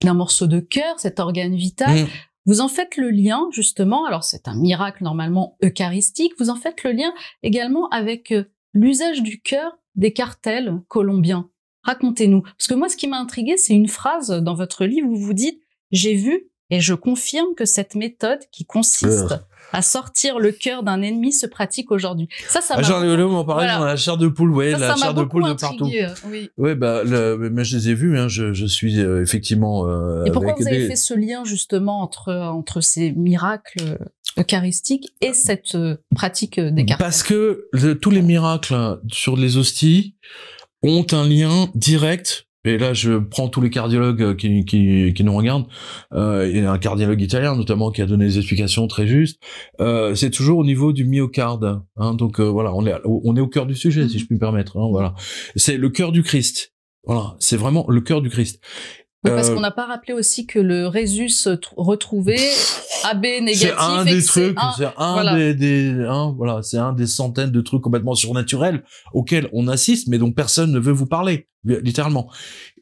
d'un morceau de cœur, cet organe vital. Mmh. Vous en faites le lien, justement, alors c'est un miracle normalement eucharistique, vous en faites le lien également avec l'usage du cœur des cartels colombiens. Racontez-nous. Parce que moi, ce qui m'a intrigué, c'est une phrase dans votre livre où vous dites J'ai vu et je confirme que cette méthode qui consiste à sortir le cœur d'un ennemi se pratique aujourd'hui. Ça, ça ah, m'a. Jean Léolo
m'en parlait dans la chair de poule, ouais, la chair de poule de partout. Euh, oui. bah, mais je les ai vus, hein, je, suis euh, effectivement. Euh, et pourquoi vous avez fait
ce lien justement entre entre ces miracles eucharistique et cette euh, pratique euh, des cartes. Parce
que tous les miracles hein, sur les hosties ont un lien direct. Et là, je prends tous les cardiologues euh, qui, nous regardent. il y a un cardiologue italien notamment qui a donné des explications très justes. c'est toujours au niveau du myocarde. Hein. donc voilà, on est, au cœur du sujet, si mhm. je puis me permettre. Hein, voilà, c'est le cœur du Christ. Voilà, c'est vraiment le cœur du Christ parce euh, qu'on
n'a pas rappelé aussi que le résus euh, retrouvé AB négatif. C'est un des trucs, c'est un, voilà.
des, c'est un des centaines de trucs complètement surnaturels auxquels on assiste, mais dont personne ne veut vous parler, littéralement.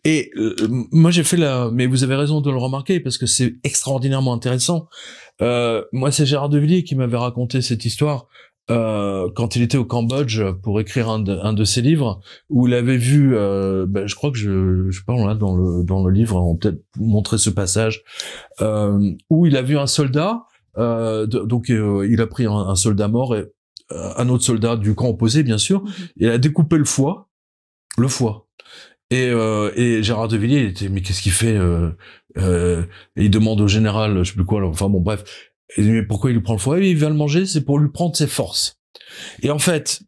Et euh, moi j'ai fait la, mais vous avez raison de le remarquer parce que c'est extraordinairement intéressant. Euh, moi c'est Gérard Devilliers qui m'avait raconté cette histoire euh, quand il était au Cambodge pour écrire un de, ses livres, où il avait vu, euh, ben, je crois que je, je sais pas, on dans le dans le livre, on peut-être montrer ce passage, euh, où il a vu un soldat, euh, donc il a pris un, soldat mort et un autre soldat du camp opposé, bien sûr, mhm. et il a découpé le foie, le foie. Et, et Gérard de Villiers, il était, mais qu'est-ce qu'il fait et il demande au général, je sais plus quoi, enfin bon, bref. Et mais pourquoi il lui prend le foie Il va le manger, c'est pour lui prendre ses forces. Et en fait,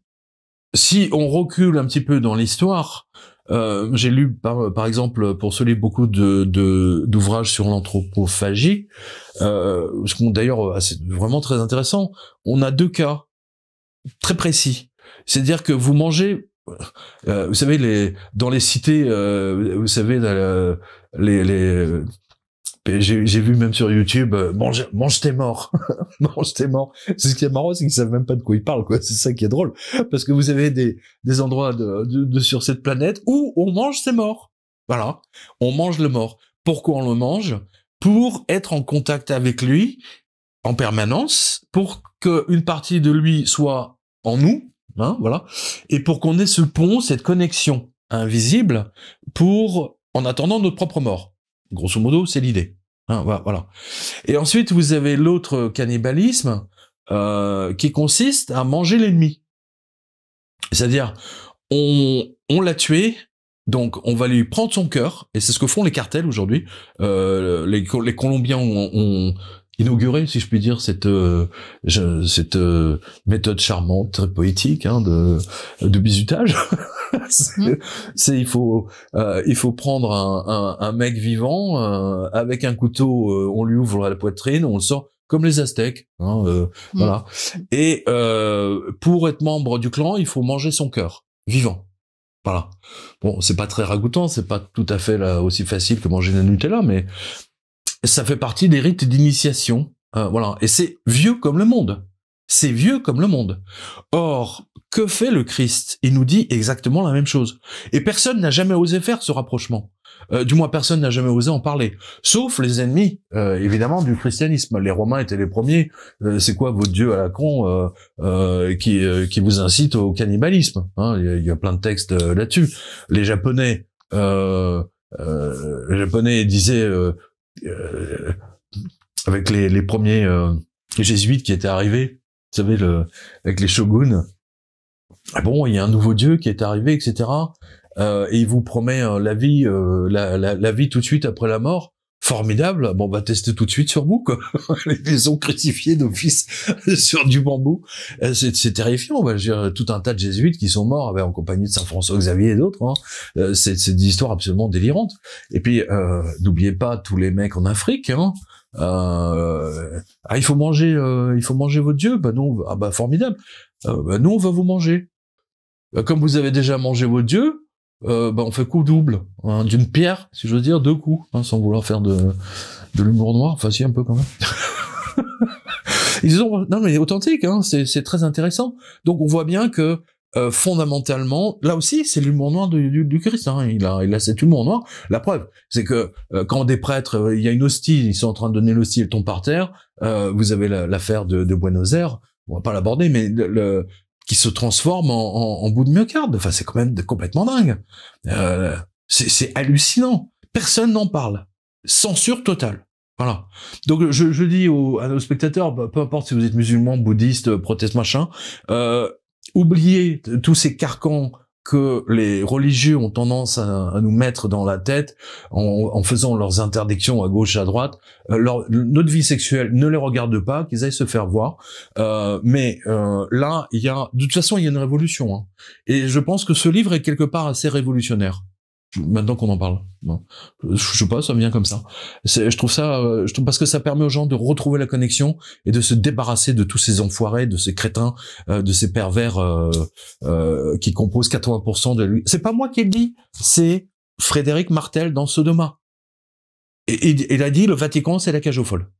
si on recule un petit peu dans l'histoire, euh, j'ai lu par, par, exemple pour ce livre beaucoup de d'ouvrages sur l'anthropophagie, euh, ce qu'on d'ailleurs euh, c'est vraiment très intéressant. On a deux cas très précis, c'est-à-dire que vous mangez, euh, vous savez les dans les cités, euh, vous savez les, les j'ai vu même sur YouTube, euh, mange, mange tes morts, mange tes morts. C'est ce qui est marrant, c'est qu'ils savent même pas de quoi ils parlent, quoi. C'est ça qui est drôle, parce que vous avez des, des endroits de, de, sur cette planète où on mange ses morts. Voilà, on mange le mort. Pourquoi on le mange Pour être en contact avec lui en permanence, pour qu'une partie de lui soit en nous, hein, voilà, et pour qu'on ait ce pont, cette connexion invisible, pour en attendant notre propre mort. Grosso modo, c'est l'idée. Hein, voilà. Et ensuite, vous avez l'autre cannibalisme euh, qui consiste à manger l'ennemi. C'est-à-dire, on, l'a tué, donc on va lui prendre son cœur, et c'est ce que font les cartels aujourd'hui. Euh, les, Colombiens ont, inauguré, si je puis dire, cette euh, cette euh, méthode charmante, très poétique hein, de de bizutage. Mhm. c'est il faut euh, il faut prendre un, un, un mec vivant avec un couteau, on lui ouvre la poitrine, on le sort comme les Aztèques, hein, mhm. voilà. Et pour être membre du clan, il faut manger son cœur vivant. Voilà. Bon, c'est pas très ragoûtant, c'est pas tout à fait là, aussi facile que manger de la Nutella, mais ça fait partie des rites d'initiation. Euh, voilà. Et c'est vieux comme le monde. C'est vieux comme le monde. Or, que fait le Christ Il nous dit exactement la même chose. Et personne n'a jamais osé faire ce rapprochement. Euh, du moins, personne n'a jamais osé en parler, sauf les ennemis, euh, évidemment, du christianisme. Les Romains étaient les premiers. c'est quoi votre dieu à la con qui, qui vous incite au cannibalisme hein Il y, y, a plein de textes là-dessus. Les Japonais, les Japonais disaient euh, avec les, premiers euh, jésuites qui étaient arrivés, vous savez, le, avec les shoguns. Ah bon, il y a un nouveau dieu qui est arrivé, etc. Euh, et il vous promet la vie, la, vie tout de suite après la mort formidable. Bon, bah, testez tout de suite sur vous, quoi. Les maisons crucifiées d'office sur du bambou. Euh, c'est terrifiant. va bah, dire, euh, tout un tas de jésuites qui sont morts avec en compagnie de Saint François Xavier et d'autres. Hein. Euh, c'est des histoire absolument délirante. Et puis, n'oubliez pas tous les mecs en Afrique. Hein. Ah, il faut manger, il faut manger votre dieu. Bah non, ah bah formidable. Bah, nous on va vous manger. Bah, comme vous avez déjà mangé vos dieux. Euh, bah, on fait coup double, hein, d'une pierre, si je veux dire, deux coups, hein, sans vouloir faire de, de l'humour noir, enfin si un peu quand même. Ils ont non mais authentique, hein, c'est très intéressant. Donc on voit bien que euh, fondamentalement, là aussi, c'est l'humour noir du, du, du Christ. Hein. Il, a, il a cet humour noir. La preuve, c'est que euh, quand des prêtres, il y a une hostie, ils sont en train de donner l'hostie elle tombe par terre. vous avez l'affaire de, de, Buenos Aires. On va pas l'aborder, mais le, qui se transforme en, en, bout de myocarde. Enfin, c'est quand même complètement dingue. Euh, c'est hallucinant. Personne n'en parle. Censure totale. Voilà. Donc je, dis aux, à nos spectateurs, bah, peu importe si vous êtes musulman, bouddhiste, protestant, machin, euh, oubliez tous ces carcans que les religieux ont tendance à, nous mettre dans la tête en, faisant leurs interdictions à gauche, à droite. Euh, notre vie sexuelle ne les regarde pas, qu'ils aillent se faire voir. Euh, mais euh, là, il y a, de toute façon, il y a une révolution. Hein. Et je pense que ce livre est quelque part assez révolutionnaire maintenant qu'on en parle. Je sais pas, ça me vient comme ça. Je trouve ça, euh, je trouve parce que ça permet aux gens de retrouver la connexion et de se débarrasser de tous ces enfoirés, de ces crétins, euh, de ces pervers euh, euh qui composent 80% de. lui. C'est pas moi qui le dis, c'est Frédéric Martel dans Sodoma. Et, il, a dit le Vatican c'est la cage aux folles.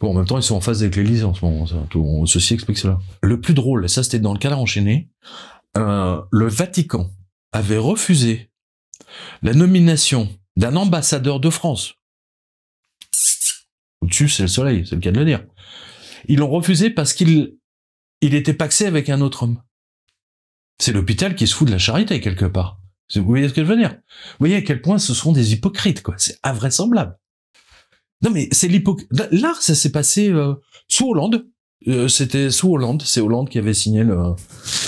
Bon, en même temps, ils sont en phase avec l'Église en ce moment. Ça, ceci explique cela. Le plus drôle, et ça c'était dans le cas enchaîné, le Vatican avait refusé la nomination d'un ambassadeur de France. Au-dessus, c'est le soleil, c'est le cas de le dire. Ils l'ont refusé parce qu'il il était paxé avec un autre homme. C'est l'hôpital qui se fout de la charité quelque part. Vous voyez ce que je veux dire Vous voyez à quel point ce sont des hypocrites, quoi. C'est invraisemblable. Non mais c'est l'hypocrite. Là, ça s'est passé euh, sous Hollande. Euh, c'était sous Hollande, c'est Hollande qui avait signé le,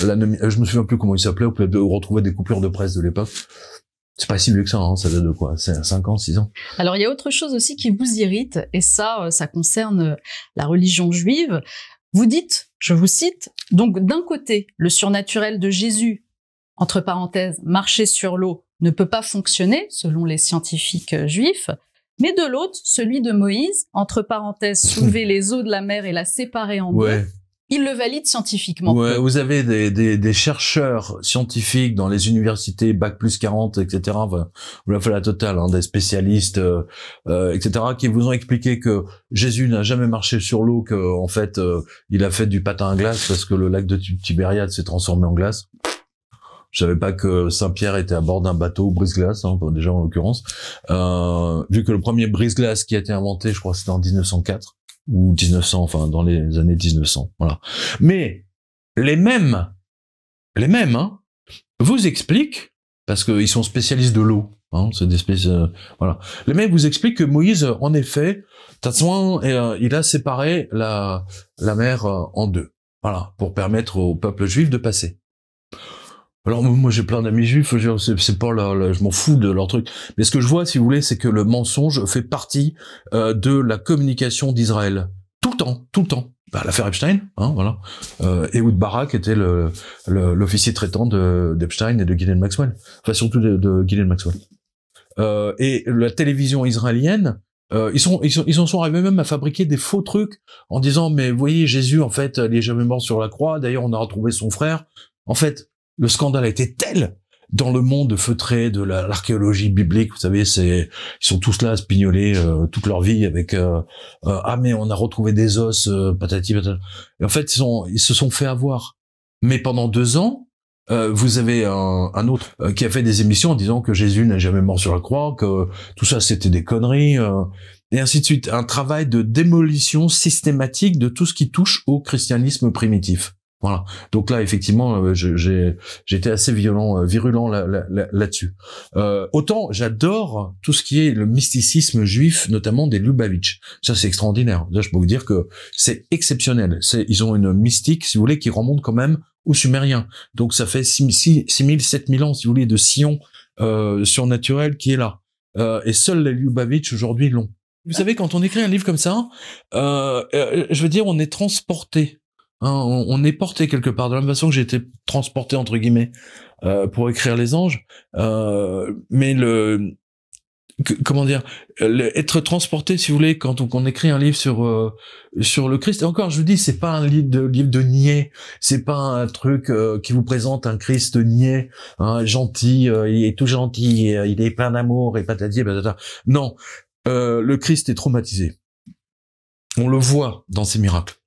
la euh, je me souviens plus comment il s'appelait, on peut retrouver des coupures de presse de l'époque. C'est pas si vieux que ça, hein, ça date de quoi C'est 5 ans, 6 ans
Alors il y a autre chose aussi qui vous irrite, et ça, euh, ça concerne la religion juive. Vous dites, je vous cite, donc d'un côté, le surnaturel de Jésus, entre parenthèses, marcher sur l'eau, ne peut pas fonctionner, selon les scientifiques juifs, mais de l'autre, celui de Moïse, entre parenthèses, soulever les eaux de la mer et la séparer en deux, il le valide scientifiquement. vous
avez des, chercheurs scientifiques dans les universités, bac plus 40, etc. vous l'avez fait la totale, hein, des spécialistes, euh, euh, etc. qui vous ont expliqué que Jésus n'a jamais marché sur l'eau, que en fait, euh, il a fait du patin à glace parce que le lac de Tibériade s'est transformé en glace. Je savais pas que Saint-Pierre était à bord d'un bateau brise-glace, hein, déjà en l'occurrence. Euh, vu que le premier brise-glace qui a été inventé, je crois, c'était en 1904 ou 1900, enfin dans les années 1900. Voilà. Mais les mêmes, les mêmes, hein, vous expliquent parce qu'ils sont spécialistes de l'eau. Hein, c'est des euh, voilà. Les mêmes vous expliquent que Moïse, euh, en effet, et il a séparé la, la mer en deux. Voilà, pour permettre au peuple juif de passer. Alors moi j'ai plein d'amis juifs, c'est pas là, je m'en fous de leur truc. Mais ce que je vois, si vous voulez, c'est que le mensonge fait partie euh, de la communication d'Israël tout le temps, tout le temps. Bah, l'affaire Epstein, hein, voilà. Euh, Ehud Barak était le, l'officier traitant de, d'Epstein et de Gideon Maxwell, enfin surtout de, de Maxwell. Euh, et la télévision israélienne, euh, ils, sont, ils, sont, ils en sont arrivés même à fabriquer des faux trucs en disant mais vous voyez Jésus en fait il est jamais mort sur la croix. D'ailleurs on a retrouvé son frère. En fait le scandale a été tel dans le monde feutré de l'archéologie biblique, vous savez, c'est ils sont tous là à se euh, toute leur vie avec euh, euh, ah mais on a retrouvé des os patati patati. Et en fait, ils, sont, ils se sont fait avoir. Mais pendant deux ans, vous avez un, un autre qui a fait des émissions en disant que Jésus n'est jamais mort sur la croix, que tout ça c'était des conneries, et ainsi de suite. Un travail de démolition systématique de tout ce qui touche au christianisme primitif. Voilà. Donc là, effectivement, euh, j'ai j'étais assez violent, euh, virulent là-dessus. Là, euh, autant j'adore tout ce qui est le mysticisme juif, notamment des Lubavitch. Ça, c'est extraordinaire. je peux vous dire que c'est exceptionnel. C'est, ils ont une mystique, si vous voulez, qui remonte quand même aux Sumériens. Donc ça fait 6000, 7000 ans, si vous voulez, de Sion euh, surnaturel qui est là. Euh, et seuls les Lubavitch aujourd'hui l'ont. Vous savez, quand on écrit un livre comme ça, euh, je veux dire, on est transporté Hein, on, est porté quelque part. De la même façon que j'ai été transporté entre guillemets euh, pour écrire les anges, euh, mais le comment dire être transporté si vous voulez quand on, écrit un livre sur euh, sur le Christ et encore je vous dis c'est pas un livre de livre de niais c'est pas un truc qui vous présente un Christ niais hein, gentil il est tout gentil il est plein d'amour et patati et patata non le Christ est traumatisé on le voit dans ses miracles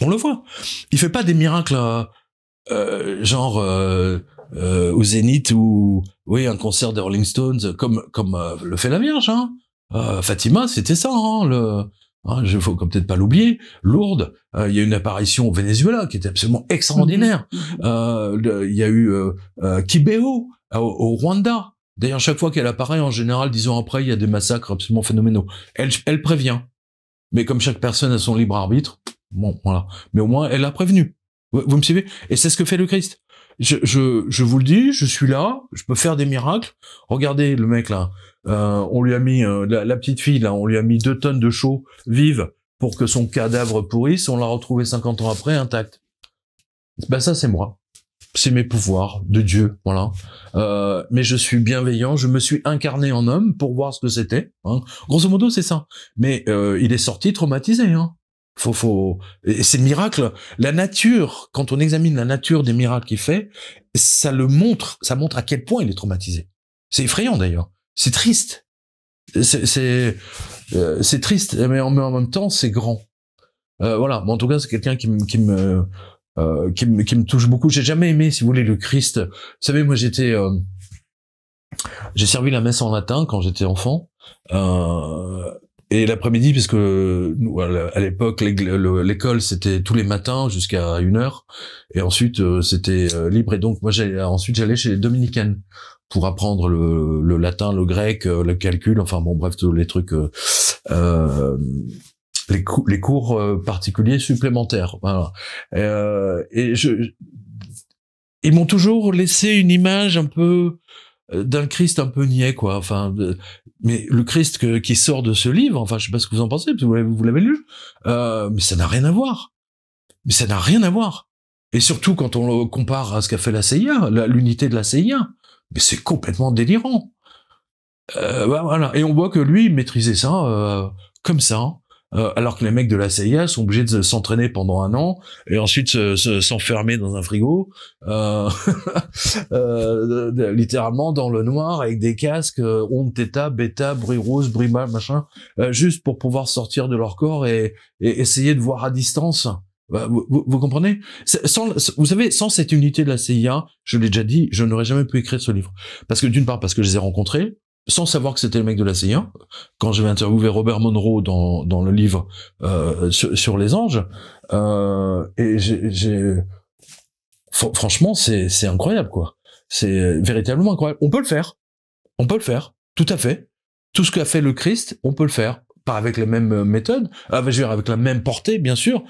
on le voit. Il fait pas des miracles euh, euh genre euh, euh, au Zénith ou oui un concert des Rolling Stones comme comme euh, le fait la Vierge. Hein. Fatima, c'était ça. Hein, le, Hein, je faut peut-être pas l'oublier. Lourdes, il y a une apparition au Venezuela qui était absolument extraordinaire. Mhm. Mhm. Il y a eu Kibéo au, Rwanda. D'ailleurs, chaque fois qu'elle apparaît, en général, disons après, il y a des massacres absolument phénoménaux. Elle, elle prévient. Mais comme chaque personne a son libre arbitre, bon, voilà. Mais au moins, elle l'a prévenu. Vous, me suivez Et c'est ce que fait le Christ. Je, je, je, vous le dis, je suis là, je peux faire des miracles. Regardez le mec là, euh, on lui a mis euh, la, petite fille là, on lui a mis deux tonnes de chaux vive pour que son cadavre pourrisse. On l'a retrouvé 50 ans après intact. Ben ça c'est moi c'est mes pouvoirs de Dieu, voilà. Euh, mais je suis bienveillant, je me suis incarné en homme pour voir ce que c'était. Hein. Grosso modo, c'est ça. Mais euh, il est sorti traumatisé. Hein. Faut, faut... C'est miracle. La nature, quand on examine la nature des miracles qu'il fait, ça le montre, ça montre à quel point il est traumatisé. C'est effrayant d'ailleurs. C'est triste. C'est euh, triste, mais en, même temps, c'est grand. voilà, en tout cas, c'est quelqu'un qui, qui me euh, qui, me, qui me touche beaucoup. J'ai jamais aimé, si vous voulez, le Christ. Vous savez, moi j'étais, euh, j'ai servi la messe en latin quand j'étais enfant. Euh, et l'après-midi, puisque nous, à l'époque, l'école, c'était tous les matins jusqu'à une heure. Et ensuite, euh, c'était libre. Et donc, moi, ensuite, j'allais chez les dominicaines pour apprendre le, le, latin, le grec, le calcul, enfin bon, bref, tous les trucs. Euh, les, les cours euh, particuliers supplémentaires. Voilà. Euh, et je, ils m'ont toujours laissé une image un peu euh, d'un Christ un peu niais, quoi. Enfin, mais le Christ qui sort de ce livre, enfin, je sais pas ce que vous en pensez, vous l'avez lu, mais ça n'a rien à voir. Mais ça n'a rien à voir. Et surtout quand on le compare à ce qu'a fait la CIA, l'unité de la CIA, mais c'est complètement délirant. Bah, voilà. Et on voit que lui il maîtrisait ça comme ça, euh, alors que les mecs de la CIA sont obligés de s'entraîner pendant un an et ensuite s'enfermer se, dans un frigo, euh, euh, littéralement dans le noir avec des casques onde theta, bêta, bruit rose, bruit mal, machin, juste pour pouvoir sortir de leur corps et, essayer de voir à distance. Bah, vous, comprenez Vous savez, sans cette unité de la CIA, je l'ai déjà dit, je n'aurais jamais pu écrire ce livre. Parce que d'une part, parce que je les ai rencontrés, sans savoir que c'était le mec de la CIA. Quand j'avais interviewé Robert Monroe dans, dans le livre euh, sur, les anges, euh, et j'ai franchement c'est incroyable quoi. C'est véritablement incroyable. On peut le faire, on peut le faire, tout à fait. Tout ce qu'a fait le Christ, on peut le faire. Pas avec les mêmes euh, méthodes, avec, ah, je veux dire, avec la même portée bien sûr,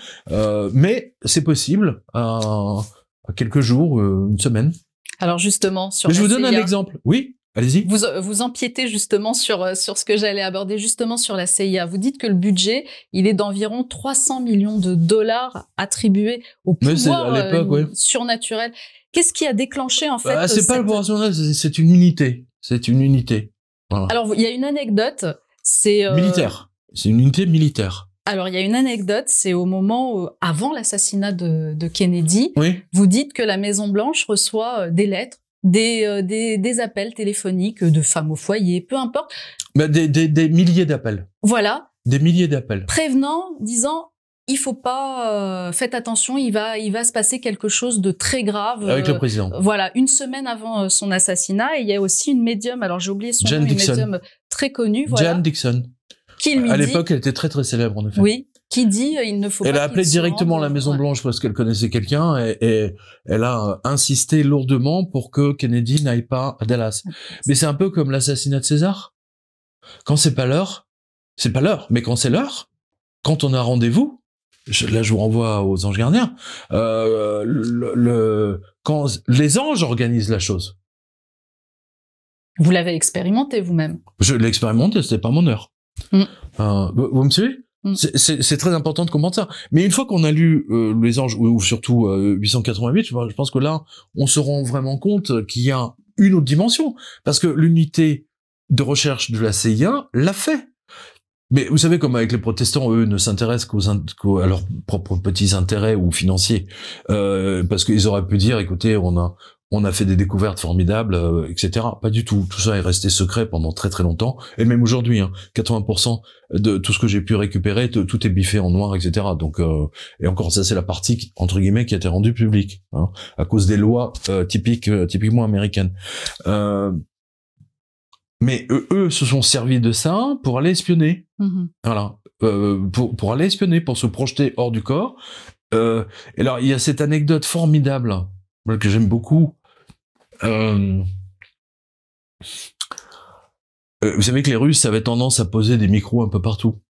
mais c'est possible à, quelques jours, une semaine.
Alors justement sur. je vous donne un exemple.
Oui. Allez-y.
Vous, euh, vous empiétez justement sur, euh, sur ce que j'allais aborder, justement sur la CIA. Vous dites que le budget, il est d'environ 300 millions de dollars attribués au pouvoir euh, surnaturel. Qu'est-ce qui a déclenché en fait Ce bah, C'est pas le
pouvoir surnaturel, c'est une unité. C'est une unité.
Alors, il y a une anecdote. C'est militaire.
C'est une unité militaire.
Alors, il y a une anecdote, c'est au moment, avant l'assassinat de, de, Kennedy, oui. vous dites que la Maison-Blanche reçoit des lettres euh, des, des, appels téléphoniques de femmes au foyer, peu importe.
Bah, des, milliers d'appels. Voilà. Des milliers d'appels.
Prévenant, disant il faut pas euh, faites attention, il va il va se passer quelque chose de très grave avec le euh, président. Voilà, une semaine avant son assassinat, il y a aussi une médium, alors j'ai oublié son nom, médium très connue, voilà. Jane
Dixon. Qui, à l'époque, elle était très très célèbre en effet.
Oui, qui dit euh, il ne faut elle pas. a appelé directement
la euh, Maison Blanche parce qu'elle connaissait quelqu'un et, elle a insisté lourdement pour que Kennedy n'aille pas à Dallas. Mais c'est un peu comme l'assassinat de César. Quand c'est pas l'heure, c'est pas l'heure. Mais quand c'est l'heure, quand on a rendez-vous, là je vous renvoie aux anges gardiens. Euh, le, quand les anges organisent la chose.
Vous l'avez expérimenté vous-même.
Je l'ai expérimenté, c'était pas mon heure. Mm. vous me suivez Mm. C'est très important de comprendre ça. Mais une fois qu'on a lu euh, Les Anges, ou, surtout 888, euh, je pense que là, on se rend vraiment compte qu'il y a une autre dimension. Parce que l'unité de recherche de la CIA l'a fait. Mais vous savez, comme avec les protestants, eux ne s'intéressent qu'aux à leurs propres petits intérêts ou financiers, euh, parce qu'ils auraient pu dire, écoutez, on a on a fait des découvertes formidables, euh, etc. Pas du tout. Tout ça est resté secret pendant très très longtemps. Et même aujourd'hui, 80% hein, de tout ce que j'ai pu récupérer, tout est biffé en noir, etc. Donc euh, et encore ça, c'est la partie entre guillemets qui a été rendue publique hein, à cause des lois euh, typiques typiquement américaines. mais eux, se sont servis de ça pour aller espionner. Mm-hmm. Voilà. pour, pour aller espionner, pour se projeter hors du corps. et alors, il y a cette anecdote formidable que j'aime beaucoup, euh, euh, vous savez que les Russes avaient tendance à poser des micros un peu partout.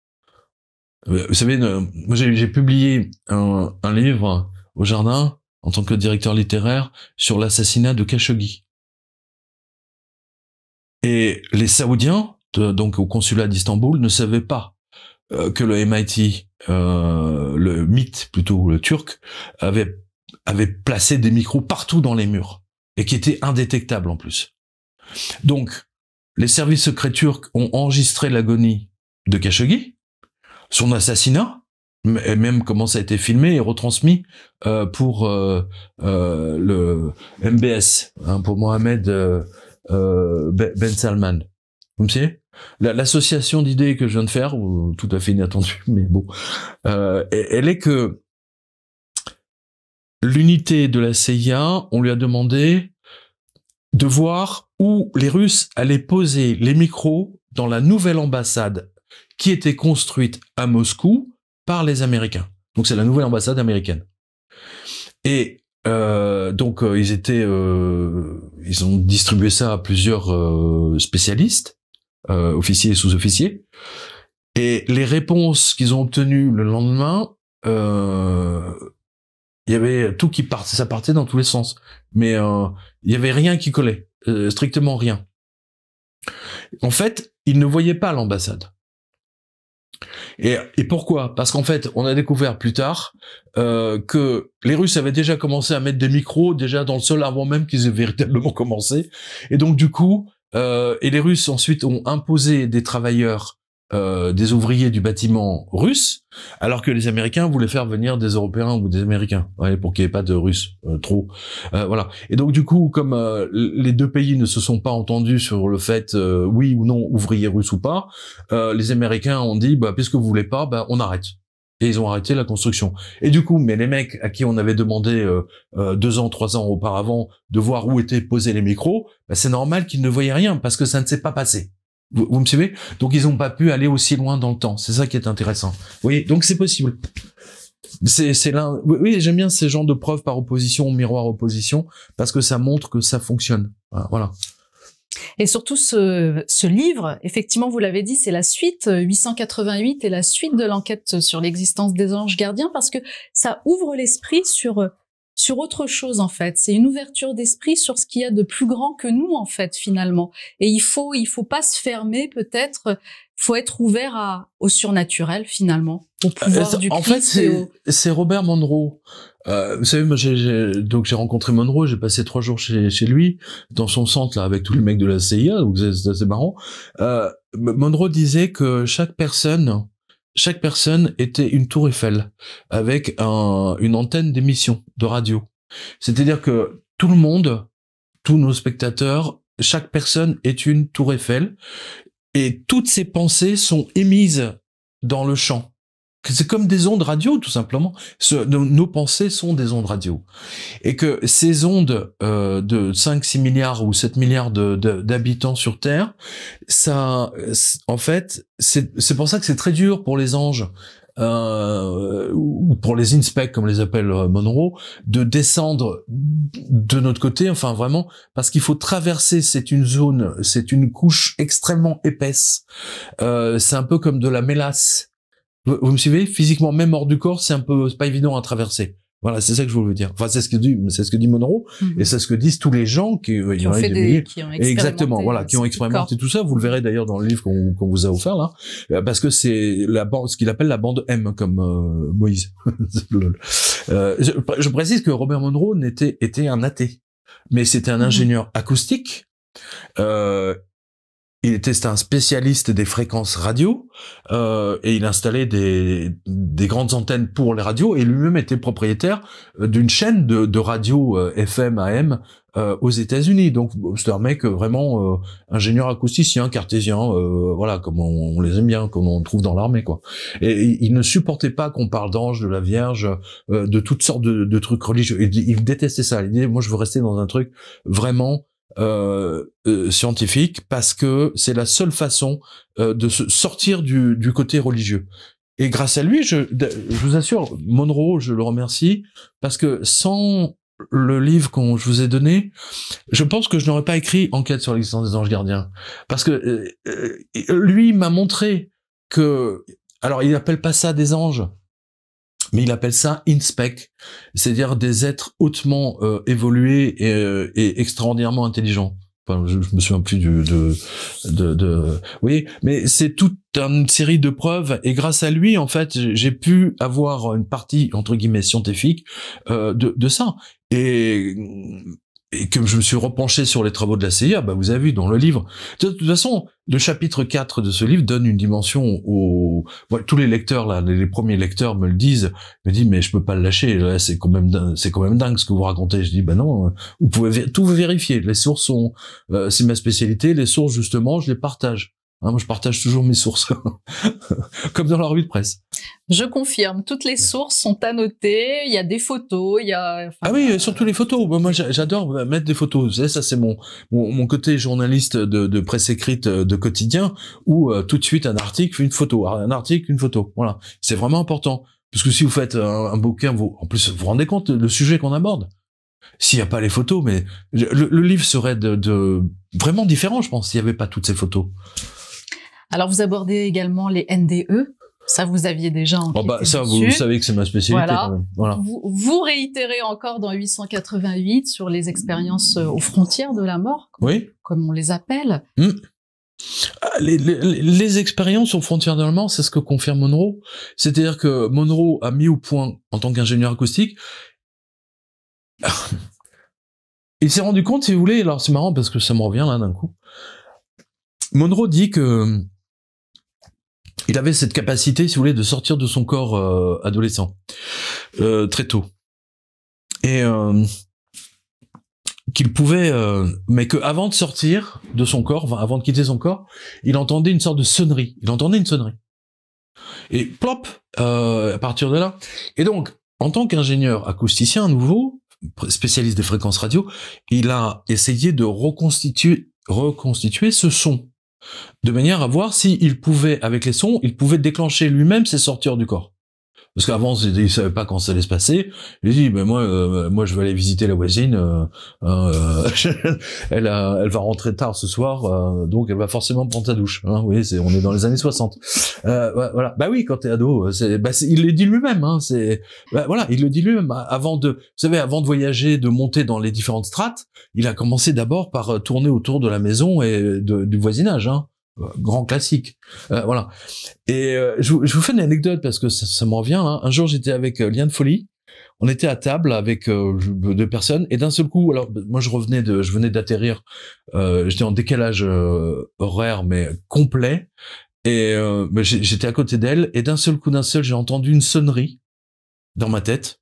Euh, vous savez, moi j'ai publié un, livre au jardin en tant que directeur littéraire sur l'assassinat de Khashoggi. Et les Saoudiens, donc au consulat d'Istanbul, ne savaient pas euh, que le MIT, euh, le mythe plutôt, le turc, avait, avait placé des micros partout dans les murs et qui était indétectable en plus. Donc, les services secrets turcs ont enregistré l'agonie de Khashoggi, son assassinat, et même comment ça a été filmé et retransmis euh, pour euh, euh le MBS, hein, pour Mohamed euh, euh, ben, ben Salman. Vous me savez L'association d'idées que je viens de faire, tout à fait inattendue, mais bon, elle est que l'unité de la CIA, on lui a demandé de voir où les Russes allaient poser les micros dans la nouvelle ambassade qui était construite à Moscou par les Américains. Donc c'est la nouvelle ambassade américaine. Et euh, donc euh, ils étaient, euh, ils ont distribué ça à plusieurs euh, spécialistes, euh, officiers et sous-officiers. Et les réponses qu'ils ont obtenues le lendemain, il y avait tout qui partait, ça partait dans tous les sens. Mais il y avait rien qui collait, euh, strictement rien. En fait, ils ne voyaient pas l'ambassade. Et, pourquoi Parce qu'en fait, on a découvert plus tard euh, que les Russes avaient déjà commencé à mettre des micros déjà dans le sol avant même qu'ils aient véritablement commencé. Et donc du coup, euh, et les Russes ensuite ont imposé des travailleurs euh, des ouvriers du bâtiment russe, alors que les Américains voulaient faire venir des Européens ou des Américains, pour qu'il n'y ait pas de Russes euh, trop. Euh, voilà. Et donc du coup, comme les deux pays ne se sont pas entendus sur le fait oui ou non ouvriers russes ou pas, les Américains ont dit bah puisque vous voulez pas, bah on arrête. Et ils ont arrêté la construction. Et du coup, mais les mecs à qui on avait demandé deux ans, trois ans auparavant de voir où étaient posés les micros, bah, c'est normal qu'ils ne voyaient rien parce que ça ne s'est pas passé. Vous, vous, me suivez Donc ils n'ont pas pu aller aussi loin dans le temps. C'est ça qui est intéressant. voyez, donc c'est possible. C'est c'est l'un. Oui, j'aime bien ces genres de preuves par opposition au miroir opposition parce que ça montre que ça fonctionne. Voilà.
Et surtout, ce, ce livre, effectivement, vous l'avez dit, c'est la suite 888 euh, et la suite de l'enquête sur l'existence des anges gardiens parce que ça ouvre l'esprit sur euh, sur autre chose en fait. C'est une ouverture d'esprit sur ce qu'il y a de plus grand que nous en fait finalement. Et il faut il faut pas se fermer peut-être. Faut être ouvert à, au surnaturel finalement Au euh, pouvoir En fait,
c'est Robert Monroe. Euh, vous savez, moi, donc j'ai rencontré Monroe, j'ai passé trois jours chez, lui, dans son centre là, avec tous les mecs de la CIA, donc c'est assez marrant. Euh, Monroe disait que chaque personne chaque personne était une tour Eiffel avec une antenne d'émission de radio. C'est-à-dire que tout le monde, tous nos spectateurs, chaque personne est une tour Eiffel et toutes ses pensées sont émises dans le champ c'est comme des ondes radio, tout simplement. nos pensées sont des ondes radio. Et que ces ondes euh, de 5, 6 milliards ou 7 milliards d'habitants sur Terre, ça, en fait, c'est pour ça que c'est très dur pour les anges euh, ou pour les inspects comme les appelle euh, Monroe, de descendre de notre côté, enfin vraiment, parce qu'il faut traverser, c'est une zone, c'est une couche extrêmement épaisse, c'est un peu comme de la mélasse, vous, vous me suivez Physiquement, même hors du corps, c'est un peu, pas évident à traverser. Voilà, c'est ça que je voulais dire. Enfin, c'est ce que dit, c'est ce que dit Monroe, mhm. et c'est ce que disent tous les gens qui, euh, ont, fait des, qui ont exactement, voilà, qui ont expérimenté tout ça. Vous le verrez d'ailleurs dans le livre qu'on, vous a offert là, euh, parce que c'est la bande, ce qu'il appelle la bande M comme euh, Moïse. euh, je, précise que Robert Monroe n'était était un athée, mais c'était un mhm. ingénieur acoustique acoustique il était un spécialiste des fréquences radio euh, et il installait des, grandes antennes pour les radios et lui-même était propriétaire euh, d'une chaîne de, radio euh, FM AM euh, aux États-Unis. Donc c'est un mec vraiment ingénieur acousticien, cartésien, voilà comme on, les aime bien, comme on trouve dans l'armée quoi. Et, il ne supportait pas qu'on parle d'ange, de la Vierge, de toutes sortes de, trucs religieux. Il, il détestait ça. Il disait moi je veux rester dans un truc vraiment euh, euh, scientifique parce que c'est la seule façon euh, de se sortir du, du, côté religieux. Et grâce à lui, je, je vous assure, Monroe, je le remercie parce que sans le livre qu'on je vous ai donné, je pense que je n'aurais pas écrit Enquête sur l'existence des anges gardiens parce que lui m'a montré que alors il n'appelle pas ça des anges, mais il appelle ça inspec, c'est-à-dire des êtres hautement euh, évolués et, euh, et, extraordinairement intelligents. je, me souviens plus de, de, de, oui, mais c'est toute une série de preuves et grâce à lui, en fait, j'ai pu avoir une partie entre guillemets scientifique euh, de, de ça. Et et que je me suis repenché sur les travaux de la CIA, bah vous avez vu dans le livre. De, toute façon, le chapitre 4 de ce livre donne une dimension au tous les lecteurs là, les, premiers lecteurs me le disent, me disent mais je peux pas le lâcher, c'est quand même c'est quand même dingue ce que vous racontez. Je dis bah non, vous pouvez tout vérifier, les sources sont euh, c'est ma spécialité, les sources justement, je les partage. Hein, moi je partage toujours mes sources comme dans la revue de presse.
Je confirme, toutes les sources sont annotées, il y a des photos, il y a...
ah oui, surtout les photos, moi j'adore mettre des photos, ça c'est mon, mon, côté journaliste de, presse écrite euh, de quotidien, où euh, tout de suite un article, une photo, un article, une photo, voilà, c'est vraiment important, parce que si vous faites euh, un, bouquin, vous, en plus vous rendez compte le sujet qu'on aborde s'il n'y a pas les photos, mais le, livre serait vraiment différent, je pense, s'il n'y avait pas toutes ces photos.
Alors, vous abordez également les NDE, ça, vous aviez déjà ah en Oh bah, ça, vous savez que c'est
ma spécialité. Voilà.
Vous, réitérez encore dans 888 sur les expériences euh, aux frontières de la mort, comme, oui. comme on les appelle.
Hmm. Ah, les, les, expériences aux frontières de la mort, c'est ce que confirme Monroe. C'est-à-dire que Monroe a mis au point, en tant qu'ingénieur acoustique, il s'est rendu compte, si vous voulez, alors c'est marrant parce que ça me revient là d'un coup. Monroe dit que il avait cette capacité, si vous voulez, de sortir de son corps euh, adolescent euh, très tôt, et euh, qu'il pouvait, mais qu'avant de sortir de son corps, avant de quitter son corps, il entendait une sorte de sonnerie. Il entendait une sonnerie, et plop, à partir de là. Et donc, en tant qu'ingénieur acousticien nouveau, spécialiste des fréquences radio, il a essayé de reconstituer ce son de manière à voir s'il il pouvait, avec les sons, il pouvait déclencher lui-même ses sorties hors du corps. Parce qu'avant, ils ne savaient pas quand ça allait se passer. J'ai dit, ben moi, euh, moi, je vais aller visiter la voisine. Euh, hein, euh, elle, elle va rentrer tard ce soir, donc elle va forcément prendre sa douche. Hein, vous c'est, on est dans les années 60. voilà. Bah oui, quand t'es ado, c'est, bah, il le dit lui-même. Hein, c'est, bah, voilà, il le dit lui-même. Avant de, vous savez, avant de voyager, de monter dans les différentes strates, il a commencé d'abord par tourner autour de la maison et du voisinage. Hein grand classique. Euh, voilà. Et euh, je, vous fais une anecdote parce que ça, ça m'en vient. Hein. Un jour, j'étais avec euh, Lien de Folie. On était à table avec deux personnes et d'un seul coup, alors moi je revenais de, je venais d'atterrir, j'étais en décalage horaire mais complet et j'étais à côté d'elle et d'un seul coup, d'un seul, j'ai entendu une sonnerie dans ma tête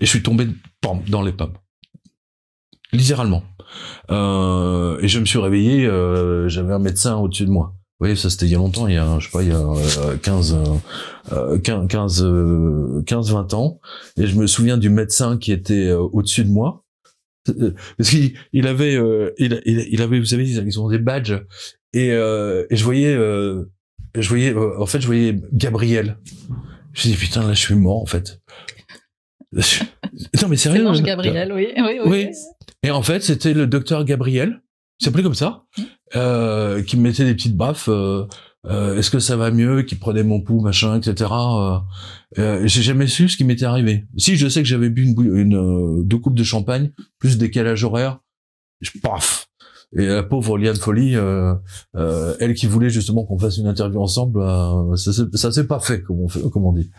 et je suis tombé dans les pommes littéralement. Euh, et je me suis réveillé, euh, j'avais un médecin au-dessus de moi. Vous voyez, ça c'était il y a longtemps, il y a, je sais pas, il y a 15, 15, 15, 15 20 ans. Et je me souviens du médecin qui était euh, au-dessus de moi. Euh, parce qu'il il avait, euh, il, il, avait, vous savez, ils ont des badges. Et, et je voyais, je voyais, en fait, je voyais Gabriel. Je me dit, putain, là, je suis mort, en fait. non, mais sérieux. Ange Gabriel,
oui, oui. oui
et en fait, c'était le docteur Gabriel, s'appelait comme ça, mmh. euh, qui me mettait des petites baffes. Euh, euh, est-ce que ça va mieux Qui prenait mon pouls, machin, etc. J'ai jamais su ce qui m'était arrivé. Si je sais que j'avais bu une, une deux coupes de champagne, plus décalage horaire, je paf. Et la pauvre Liane Folly, elle qui voulait justement qu'on fasse une interview ensemble, ça s'est pas fait, comme on, fait, comme on dit.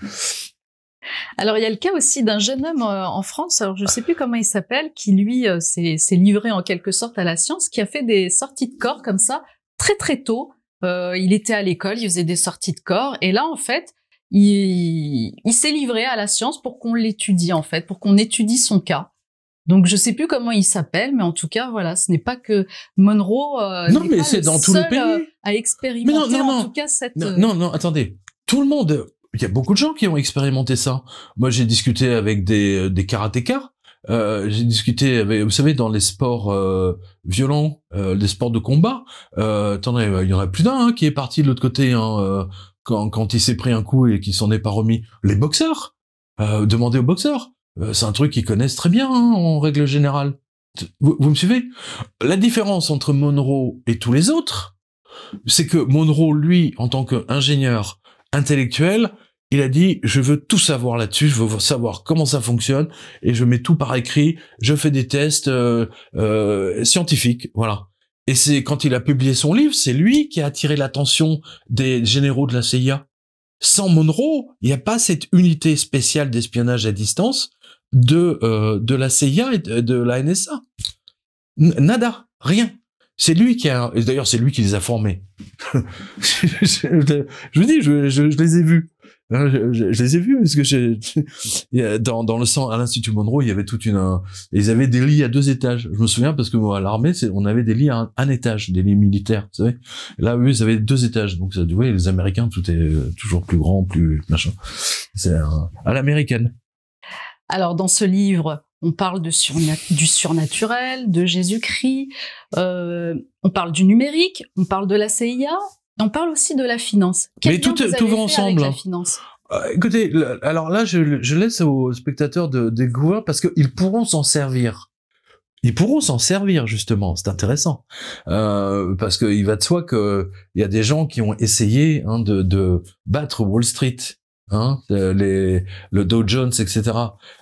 Alors il y a le cas aussi d'un jeune homme euh, en France, alors je ne sais plus comment il s'appelle, qui lui euh, s'est livré en quelque sorte à la science, qui a fait des sorties de corps comme ça très très tôt. Euh, il était à l'école, il faisait des sorties de corps, et là en fait, il, s'est livré à la science pour qu'on l'étudie en fait, pour qu'on étudie son cas. Donc je sais plus comment il s'appelle, mais en tout cas voilà, ce n'est pas que Monroe. non mais c'est dans tout pays. à expérimenter en tout cas cette. non
non attendez, tout le monde il y a beaucoup de gens qui ont expérimenté ça. Moi, j'ai discuté avec des, euh, des karatékas. Euh, j'ai discuté avec, vous savez, dans les sports euh, violents, euh, les sports de combat, euh, attendez, il y en a plus d'un hein, qui est parti de l'autre côté hein, quand, quand, il s'est pris un coup et qui s'en est pas remis. Les boxeurs, demandez aux boxeurs. c'est un truc qu'ils connaissent très bien hein, en règle générale. Vous, vous me suivez La différence entre Monroe et tous les autres, c'est que Monroe, lui, en tant qu'ingénieur, intellectuel, il a dit, je veux tout savoir là-dessus, je veux savoir comment ça fonctionne, et je mets tout par écrit, je fais des tests euh, euh, scientifiques, voilà. Et c'est quand il a publié son livre, c'est lui qui a attiré l'attention des généraux de la CIA. Sans Monroe, il n'y a pas cette unité spéciale d'espionnage à distance de, euh, de la CIA et de, la NSA. nada, rien. C'est lui qui a, d'ailleurs, c'est lui qui les a formés. je vous dis, je, les ai vus. Hein, je, les ai vus parce que j'ai dans, le sang à l'institut Monroe, il y avait toute une, ils avaient des lits à deux étages. Je me souviens parce que moi, à l'armée, on avait des lits à un, étage, des lits militaires, vous savez. là, eux, ils avaient deux étages, donc ça, vous voyez, les Américains, tout est euh, toujours plus grand, plus machin. C'est à l'américaine.
Alors dans ce livre, on parle de du surnaturel, de Jésus-Christ, euh, on parle du numérique, on parle de la CIA, on parle aussi de la finance. Mais tout, tout va ensemble. Hein.
finance euh, écoutez, alors là, je, laisse aux spectateurs de découvrir parce qu'ils pourront s'en servir. Ils pourront s'en servir justement, c'est intéressant, euh, parce qu'il va de soi qu'il y a des gens qui ont essayé hein, de, de battre Wall Street Hein, euh, les, le Dow Jones, etc.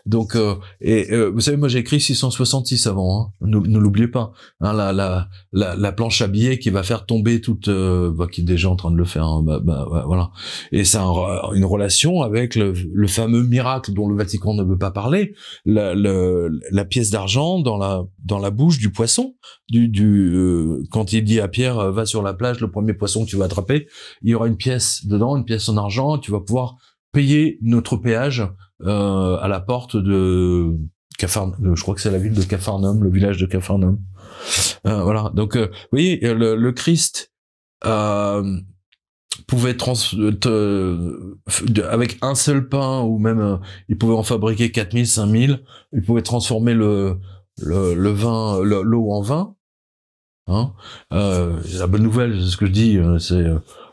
Donc, euh, et euh, vous savez, moi j'ai écrit 666 avant, hein, ne, l'oubliez pas. Hein, la, la, la, planche à billets qui va faire tomber toute, euh, bah, qui est déjà en train de le faire. Hein, bah, bah, voilà. Et c'est une relation avec le, le, fameux miracle dont le Vatican ne veut pas parler, la, la pièce d'argent dans la dans la bouche du poisson. Du, du quand il dit à Pierre, va sur la plage, le premier poisson que tu vas attraper, il y aura une pièce dedans, une pièce en argent, tu vas pouvoir payer notre péage euh, à la porte de euh, je crois que c'est la ville de cafarnum le village de cafarnum Euh, voilà. Donc, euh, vous voyez, le, le Christ euh, pouvait trans avec un seul pain ou même euh, il pouvait en fabriquer 4000 5000 il pouvait transformer le le, le vin l'eau en vin hein la bonne nouvelle c'est ce que je dis c'est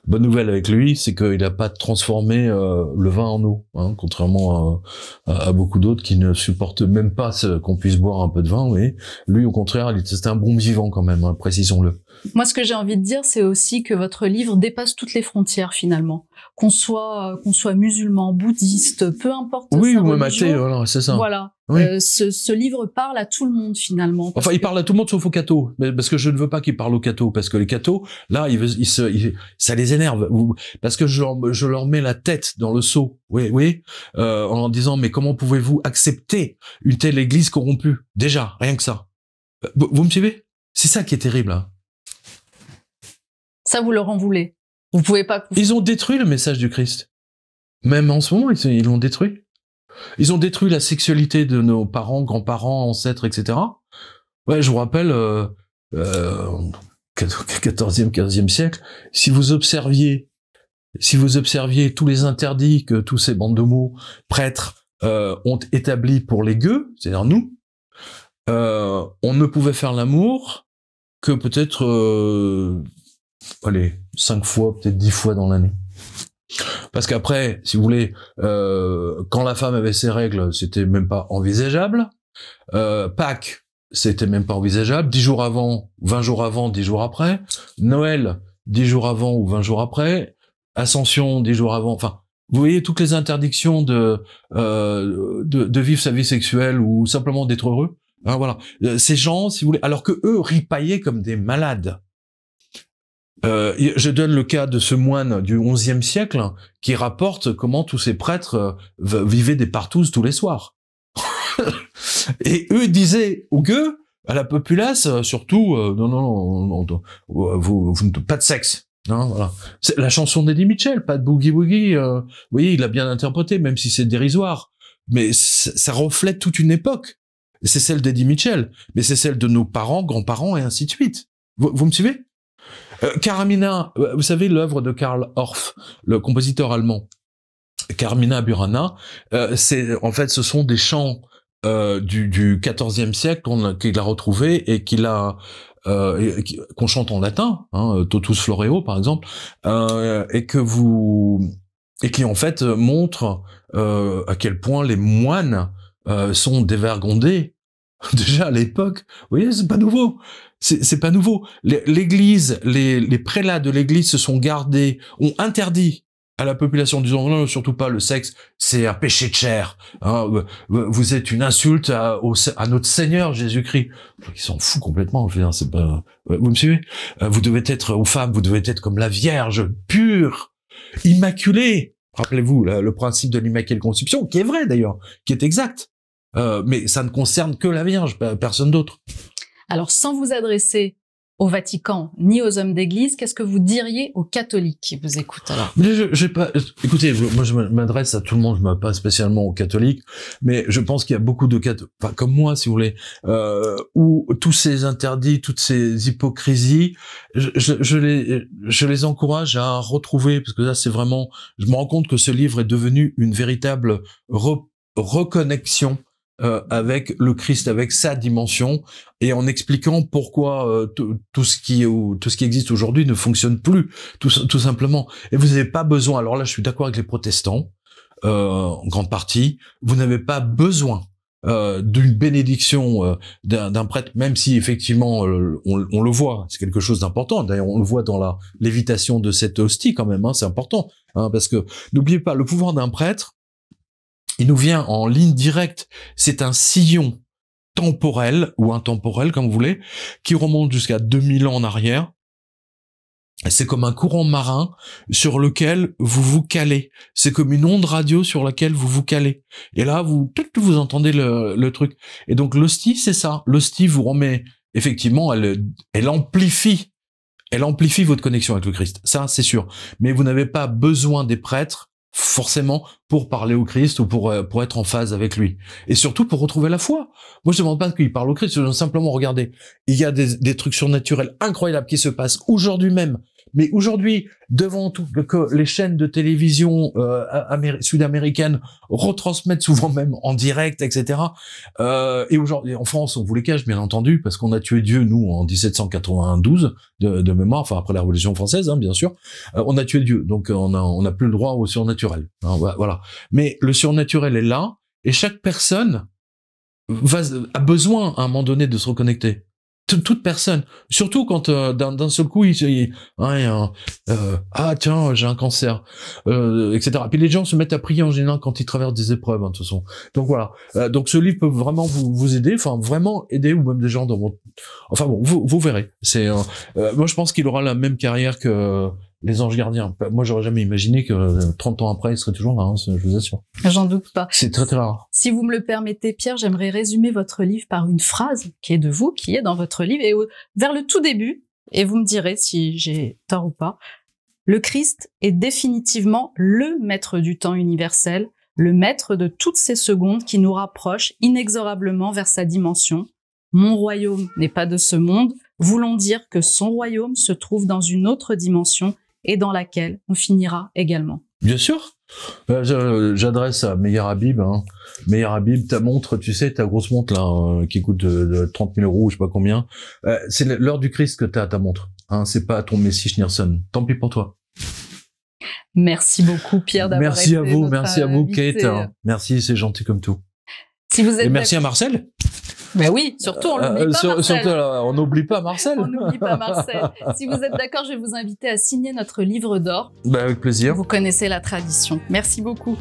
Bonne nouvelle avec lui, c'est qu'il n'a pas transformé euh, le vin en eau, hein, contrairement à, beaucoup d'autres qui ne supportent même pas qu'on puisse boire un peu de vin. Oui. Lui, au contraire, il un bon vivant quand même, hein, précisons-le.
Moi, ce que j'ai envie de dire, c'est aussi que votre livre dépasse toutes les frontières finalement. Qu'on soit, euh, qu'on soit musulman, bouddhiste, peu importe.
Oui, ou même c'est ça. Voilà. Euh,
ce, livre parle à tout le monde finalement. Enfin, il
parle à tout le monde sauf aux cathos, parce que je ne veux pas qu'il parle aux cathos, parce que les cathos, là, ça les énerve, parce que je leur, mets la tête dans le seau, oui, oui, euh, en disant mais comment pouvez-vous accepter une telle église corrompue Déjà, rien que ça. Euh, vous, me suivez C'est ça qui est terrible. Hein.
Ça, vous leur en voulez.
Vous pouvez pas. Ils ont détruit le message du Christ. Même en ce moment, ils l'ont détruit. Ils ont détruit la sexualité de nos parents, grands-parents, ancêtres, etc. Ouais, je vous rappelle, euh, euh, 14e, 15e siècle, si vous observiez, si vous observiez tous les interdits que tous ces bandes de mots, prêtres, euh, ont établis pour les gueux, c'est-à-dire nous, euh, on ne pouvait faire l'amour que peut-être euh, allez, cinq fois, peut-être dix fois dans l'année. Parce qu'après, si vous voulez, euh, quand la femme avait ses règles, c'était même pas envisageable. Euh, Pâques, c'était même pas envisageable. Dix jours avant, vingt jours avant, dix jours après. Noël, dix jours avant ou vingt jours après. Ascension, dix jours avant. Enfin, vous voyez toutes les interdictions de, euh, de, vivre sa vie sexuelle ou simplement d'être heureux. Hein, voilà. Euh, ces gens, si vous voulez, alors que eux ripaillaient comme des malades. Euh, je donne le cas de ce moine du XIe siècle qui rapporte comment tous ces prêtres euh, vivaient des partous tous les soirs. et eux disaient aux gueux, à la populace, euh, surtout, non, non, non, vous, vous, pas de sexe. Hein, voilà. C'est la chanson d'Eddie Mitchell, pas de boogie woogie. vous voyez, il l'a bien interprété, même si c'est dérisoire. Mais ça reflète toute une époque. C'est celle d'Eddie Mitchell, mais c'est celle de nos parents, grands-parents et ainsi de suite. vous, vous me suivez euh, Carmina, euh, vous savez l'œuvre de Karl Orff, le compositeur allemand. Carmina Burana, euh, c'est en fait ce sont des chants du, du 14e siècle qu'on qu'il a retrouvé et qu'il a qu'on chante en latin, hein, Totus Floreo par exemple, et que vous et qui en fait montre à quel point les moines sont dévergondés déjà à l'époque. Vous voyez, c'est pas nouveau c'est pas nouveau. L'Église, les, prélats de l'Église se sont gardés, ont interdit à la population, disons non, surtout pas le sexe, c'est un péché de chair. Hein, vous êtes une insulte à, notre Seigneur Jésus-Christ. Ils s'en fout complètement. vous me suivez euh, Vous devez être aux femmes, vous devez être comme la Vierge pure, immaculée. Rappelez-vous le, principe de l'Immaculée Conception, qui est vrai d'ailleurs, qui est exact. Euh, mais ça ne concerne que la Vierge, personne d'autre. Alors sans
vous adresser au Vatican ni aux hommes d'Église, qu'est-ce que vous diriez aux catholiques qui vous écoutent
alors je, j'ai pas, Écoutez, moi je m'adresse à tout le monde, je pas spécialement aux catholiques, mais je pense qu'il y a beaucoup de catholiques, comme moi si vous voulez, euh, où tous ces interdits, toutes ces hypocrisies, je, je, les, encourage à retrouver, parce que ça c'est vraiment, je me rends compte que ce livre est devenu une véritable reconnexion euh, avec le Christ, avec sa dimension, et en expliquant pourquoi euh, tout ce qui tout ce qui existe aujourd'hui ne fonctionne plus, tout, tout simplement. Et vous n'avez pas besoin. Alors là, je suis d'accord avec les protestants euh, en grande partie. Vous n'avez pas besoin euh, d'une bénédiction euh, d'un prêtre, même si effectivement on, on, le voit, c'est quelque chose d'important. D'ailleurs, on le voit dans la lévitation de cette hostie quand même, hein, c'est important, hein, parce que n'oubliez pas, le pouvoir d'un prêtre, il nous vient en ligne directe. C'est un sillon temporel ou intemporel, comme vous voulez, qui remonte jusqu'à 2000 ans en arrière. C'est comme un courant marin sur lequel vous vous calez. C'est comme une onde radio sur laquelle vous vous calez. Et là, vous, vous entendez le, truc. Et donc, l'hostie, c'est ça. L'hostie vous remet, effectivement, elle, elle amplifie. Elle amplifie votre connexion avec le Christ. Ça, c'est sûr. Mais vous n'avez pas besoin des prêtres forcément pour parler au Christ ou pour euh, pour être en phase avec lui et surtout pour retrouver la foi. Moi je ne demande pas qu'il parle au Christ, je veux simplement regarder. il y a des, des trucs surnaturels incroyables qui se passent aujourd'hui même mais aujourd'hui, devant tout que les chaînes de télévision euh, sud-américaines retransmettent souvent même en direct, etc. Euh, et aujourd'hui, en France, on vous les cache, bien entendu, parce qu'on a tué Dieu, nous, en 1792 de, mémoire, enfin après la Révolution française, hein, bien sûr. Euh, on a tué Dieu, donc on n'a on a plus le droit au surnaturel. Hein, voilà. Mais le surnaturel est là, et chaque personne va, a besoin à un moment donné de se reconnecter toute personne, surtout quand euh, d'un seul coup il, il euh, euh, ah tiens j'ai un cancer, etc. Puis les gens se mettent à prier en général quand ils traversent des épreuves hein, de toute façon. Donc voilà, donc ce livre peut vraiment vous, vous aider, enfin vraiment aider ou même des gens dans votre, enfin bon vous, vous verrez. C'est moi je pense qu'il aura la même carrière que les anges gardiens. Bah, moi, j'aurais jamais imaginé que 30 euh, ans après, ils seraient toujours là, hein, je vous assure. J'en doute pas. C'est très, très rare.
Si vous me le permettez, Pierre, j'aimerais résumer votre livre par une phrase qui est de vous, qui est dans votre livre, et vers le tout début, et vous me direz si j'ai tort ou pas. Le Christ est définitivement le maître du temps universel, le maître de toutes ces secondes qui nous rapprochent inexorablement vers sa dimension. Mon royaume n'est pas de ce monde, voulons dire que son royaume se trouve dans une autre dimension et dans laquelle on finira également.
Bien sûr. Euh, j'adresse à Meilleur Habib. Hein. Habib, ta montre, tu sais, ta grosse montre là, euh, qui coûte euh, de, de 30 000 euros, je sais pas combien. c'est l'heure du Christ que t'as ta montre. Hein, c'est pas ton Messie Schneerson. Tant pis pour toi.
Merci beaucoup, Pierre, d'avoir Merci à vous, merci à vous, Kate.
Merci, c'est gentil comme tout.
Si vous êtes et merci à Marcel. Mais oui, euh, surtout on euh,
n'oublie pas pas Marcel. on n'oublie pas Marcel. si vous êtes d'accord,
je vais vous inviter à signer notre livre d'or.
Ben, avec plaisir. Vous
connaissez la tradition. Merci beaucoup.